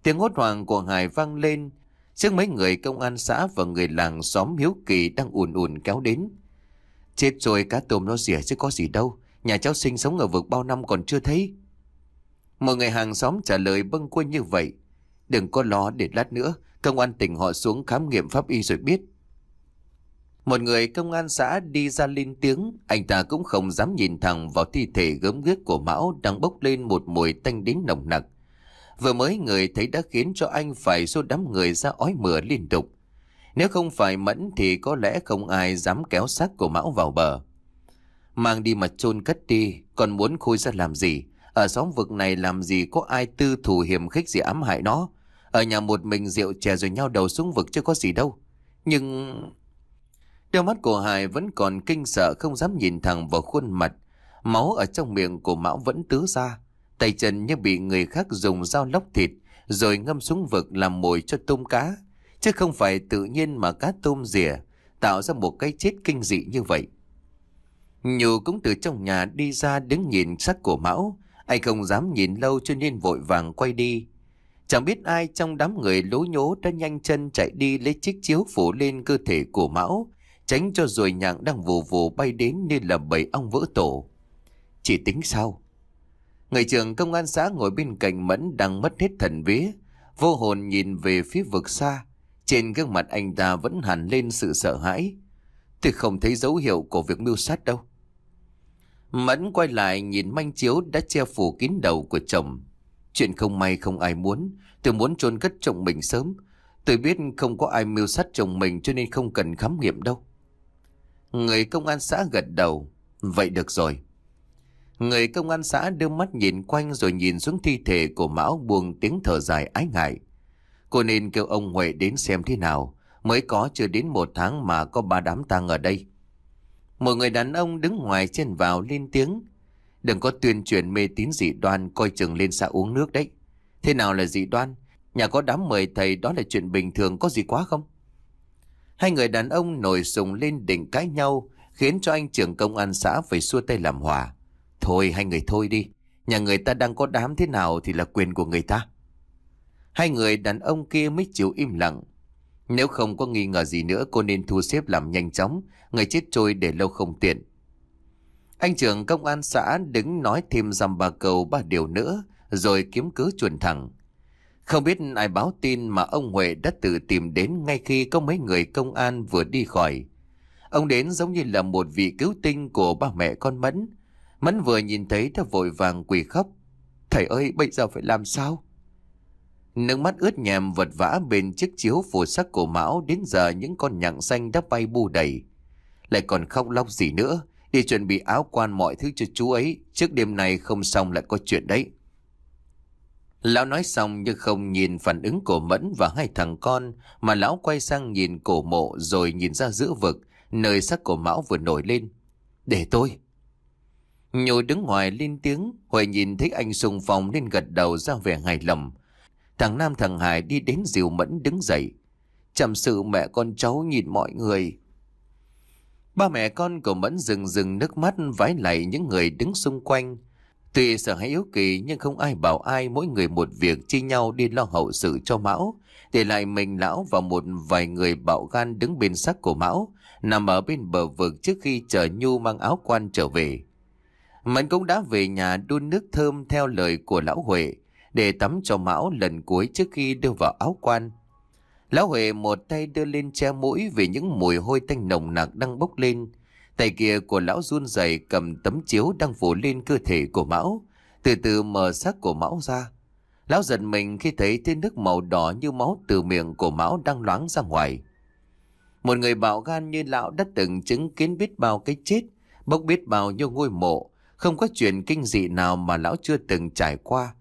Tiếng hốt hoàng của Hải vang lên Trước mấy người công an xã và người làng xóm hiếu kỳ đang ùn ùn kéo đến Chết rồi cá tôm nó rỉa chứ có gì đâu Nhà cháu sinh sống ở vực bao năm còn chưa thấy Mọi người hàng xóm trả lời bâng quơ như vậy Đừng có lo để lát nữa Công an tỉnh họ xuống khám nghiệm pháp y rồi biết Một người công an xã đi ra lên tiếng Anh ta cũng không dám nhìn thẳng vào thi thể gớm ghiếc của Mão Đang bốc lên một mùi tanh đến nồng nặc Vừa mới người thấy đã khiến cho anh phải xô đám người ra ói mửa liên tục Nếu không phải mẫn thì có lẽ không ai dám kéo xác của Mão vào bờ Mang đi mà chôn cất đi Còn muốn khôi ra làm gì Ở xóm vực này làm gì có ai tư thủ hiểm khích gì ám hại nó Ở nhà một mình rượu chè rồi nhau đầu xuống vực chứ có gì đâu Nhưng... Đôi mắt của Hải vẫn còn kinh sợ không dám nhìn thẳng vào khuôn mặt Máu ở trong miệng của Mão vẫn tứ ra Tay chân như bị người khác dùng dao lóc thịt Rồi ngâm xuống vực làm mồi cho tôm cá Chứ không phải tự nhiên mà cá tôm rỉa Tạo ra một cái chết kinh dị như vậy Nhù cũng từ trong nhà đi ra đứng nhìn sắc của Mão. Anh không dám nhìn lâu cho nên vội vàng quay đi. Chẳng biết ai trong đám người lố nhố đã nhanh chân chạy đi lấy chiếc chiếu phủ lên cơ thể của Mão, tránh cho ruồi nhặng đang vù vù bay đến như là bầy ong vỡ tổ. Chỉ tính sao? Người trưởng công an xã ngồi bên cạnh Mẫn đang mất hết thần vía, vô hồn nhìn về phía vực xa. Trên gương mặt anh ta vẫn hẳn lên sự sợ hãi. Tôi không thấy dấu hiệu của việc mưu sát đâu. Mẫn quay lại nhìn manh chiếu đã che phủ kín đầu của chồng. Chuyện không may không ai muốn. Tôi muốn chôn cất chồng mình sớm. Tôi biết không có ai mưu sát chồng mình cho nên không cần khám nghiệm đâu. Người công an xã gật đầu. Vậy được rồi. Người công an xã đưa mắt nhìn quanh rồi nhìn xuống thi thể của Mão buông tiếng thở dài ái ngại. Cô nên kêu ông Huệ đến xem thế nào. Mới có chưa đến một tháng mà có ba đám tang ở đây. Một người đàn ông đứng ngoài trên vào lên tiếng. Đừng có tuyên truyền mê tín dị đoan coi chừng lên xã uống nước đấy. Thế nào là dị đoan? Nhà có đám mời thầy đó là chuyện bình thường có gì quá không? Hai người đàn ông nổi sùng lên đỉnh cãi nhau khiến cho anh trưởng công an xã phải xua tay làm hòa. Thôi hai người thôi đi. Nhà người ta đang có đám thế nào thì là quyền của người ta. Hai người đàn ông kia mới chịu im lặng. Nếu không có nghi ngờ gì nữa cô nên thu xếp làm nhanh chóng, người chết trôi để lâu không tiện. Anh trưởng công an xã đứng nói thêm dăm bà cầu ba điều nữa, rồi kiếm cứ chuẩn thẳng. Không biết ai báo tin mà ông Huệ đã tự tìm đến ngay khi có mấy người công an vừa đi khỏi. Ông đến giống như là một vị cứu tinh của ba mẹ con Mẫn. Mẫn vừa nhìn thấy đã vội vàng quỳ khóc. Thầy ơi, bây giờ phải làm sao? Nước mắt ướt nhèm vật vã bên chiếc chiếu phủ sắc cổ mão đến giờ những con nhặng xanh đã bay bu đầy. Lại còn khóc lóc gì nữa, đi chuẩn bị áo quan mọi thứ cho chú ấy, trước đêm nay không xong lại có chuyện đấy. Lão nói xong nhưng không nhìn phản ứng của mẫn và hai thằng con mà lão quay sang nhìn cổ mộ rồi nhìn ra giữa vực nơi sắc cổ mão vừa nổi lên. Để tôi. Nhồi đứng ngoài lên tiếng, Huệ nhìn thấy anh sùng phòng nên gật đầu ra vẻ hài lầm Thằng Nam thằng Hải đi đến dìu mẫn đứng dậy. Chậm sự mẹ con cháu nhìn mọi người. Ba mẹ con của Mẫn dừng dừng nước mắt vái lạy những người đứng xung quanh. Tuy sợ hãi yếu kỳ nhưng không ai bảo ai mỗi người một việc chi nhau đi lo hậu sự cho Mão. Để lại mình lão và một vài người bạo gan đứng bên xác của Mão, nằm ở bên bờ vực trước khi chờ Nhu mang áo quan trở về. Mẫn cũng đã về nhà đun nước thơm theo lời của lão Huệ, để tắm cho Mão lần cuối trước khi đưa vào áo quan. Lão Huệ một tay đưa lên che mũi vì những mùi hôi tanh nồng nặc đang bốc lên. Tay kia của lão run rẩy cầm tấm chiếu đang phủ lên cơ thể của Mão, từ từ mở xác của Mão ra. Lão giật mình khi thấy tên nước màu đỏ như máu từ miệng của Mão đang loáng ra ngoài. Một người bạo gan như lão đã từng chứng kiến biết bao cái chết, bốc biết bao nhiêu ngôi mộ, không có chuyện kinh dị nào mà lão chưa từng trải qua.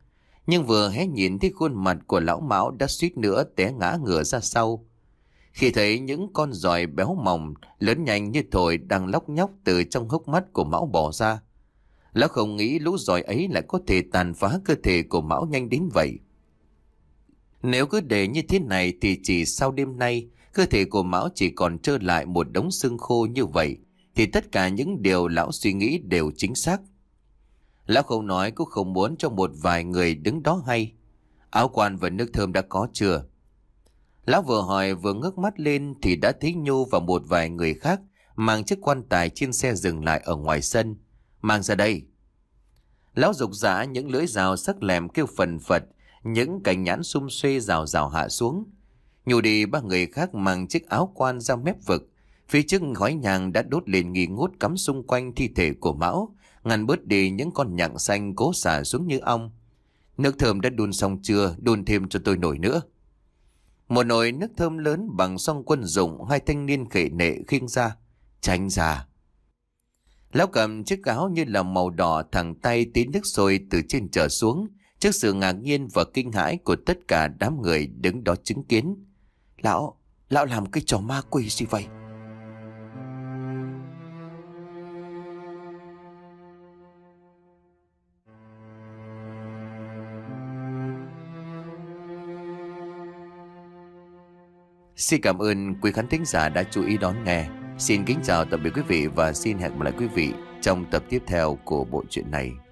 Nhưng vừa hé nhìn thấy khuôn mặt của lão mão đã suýt nữa té ngã ngửa ra sau. Khi thấy những con giòi béo mỏng, lớn nhanh như thổi đang lóc nhóc từ trong hốc mắt của mão bỏ ra. Lão không nghĩ lũ giòi ấy lại có thể tàn phá cơ thể của mão nhanh đến vậy. Nếu cứ để như thế này thì chỉ sau đêm nay, cơ thể của mão chỉ còn trơ lại một đống xương khô như vậy, thì tất cả những điều lão suy nghĩ đều chính xác. Lão không nói cũng không muốn cho một vài người đứng đó hay. Áo quan và nước thơm đã có chưa? Lão vừa hỏi vừa ngước mắt lên thì đã thấy Nhu và một vài người khác mang chiếc quan tài trên xe dừng lại ở ngoài sân. Mang ra đây. Lão rục rã những lưỡi rào sắc lèm kêu phần phật, những cành nhãn xung xuê rào rào hạ xuống. Nhu đi ba người khác mang chiếc áo quan ra mép vực. Phía trước khói nhàng đã đốt lên nghi ngút cắm xung quanh thi thể của Mão ngăn bớt đi những con nhặng xanh cố xả xuống như ong. Nước thơm đã đun xong chưa, đun thêm cho tôi nổi nữa. Một nồi nước thơm lớn bằng song quân dụng hai thanh niên khệ nệ khiêng ra. Tránh ra. Lão cầm chiếc áo như là màu đỏ thẳng tay tín nước sôi từ trên trở xuống trước sự ngạc nhiên và kinh hãi của tất cả đám người đứng đó chứng kiến. Lão, lão làm cái trò ma quỷ gì vậy? Xin cảm ơn quý khán thính giả đã chú ý đón nghe. Xin kính chào tạm biệt quý vị và xin hẹn gặp lại quý vị trong tập tiếp theo của bộ truyện này.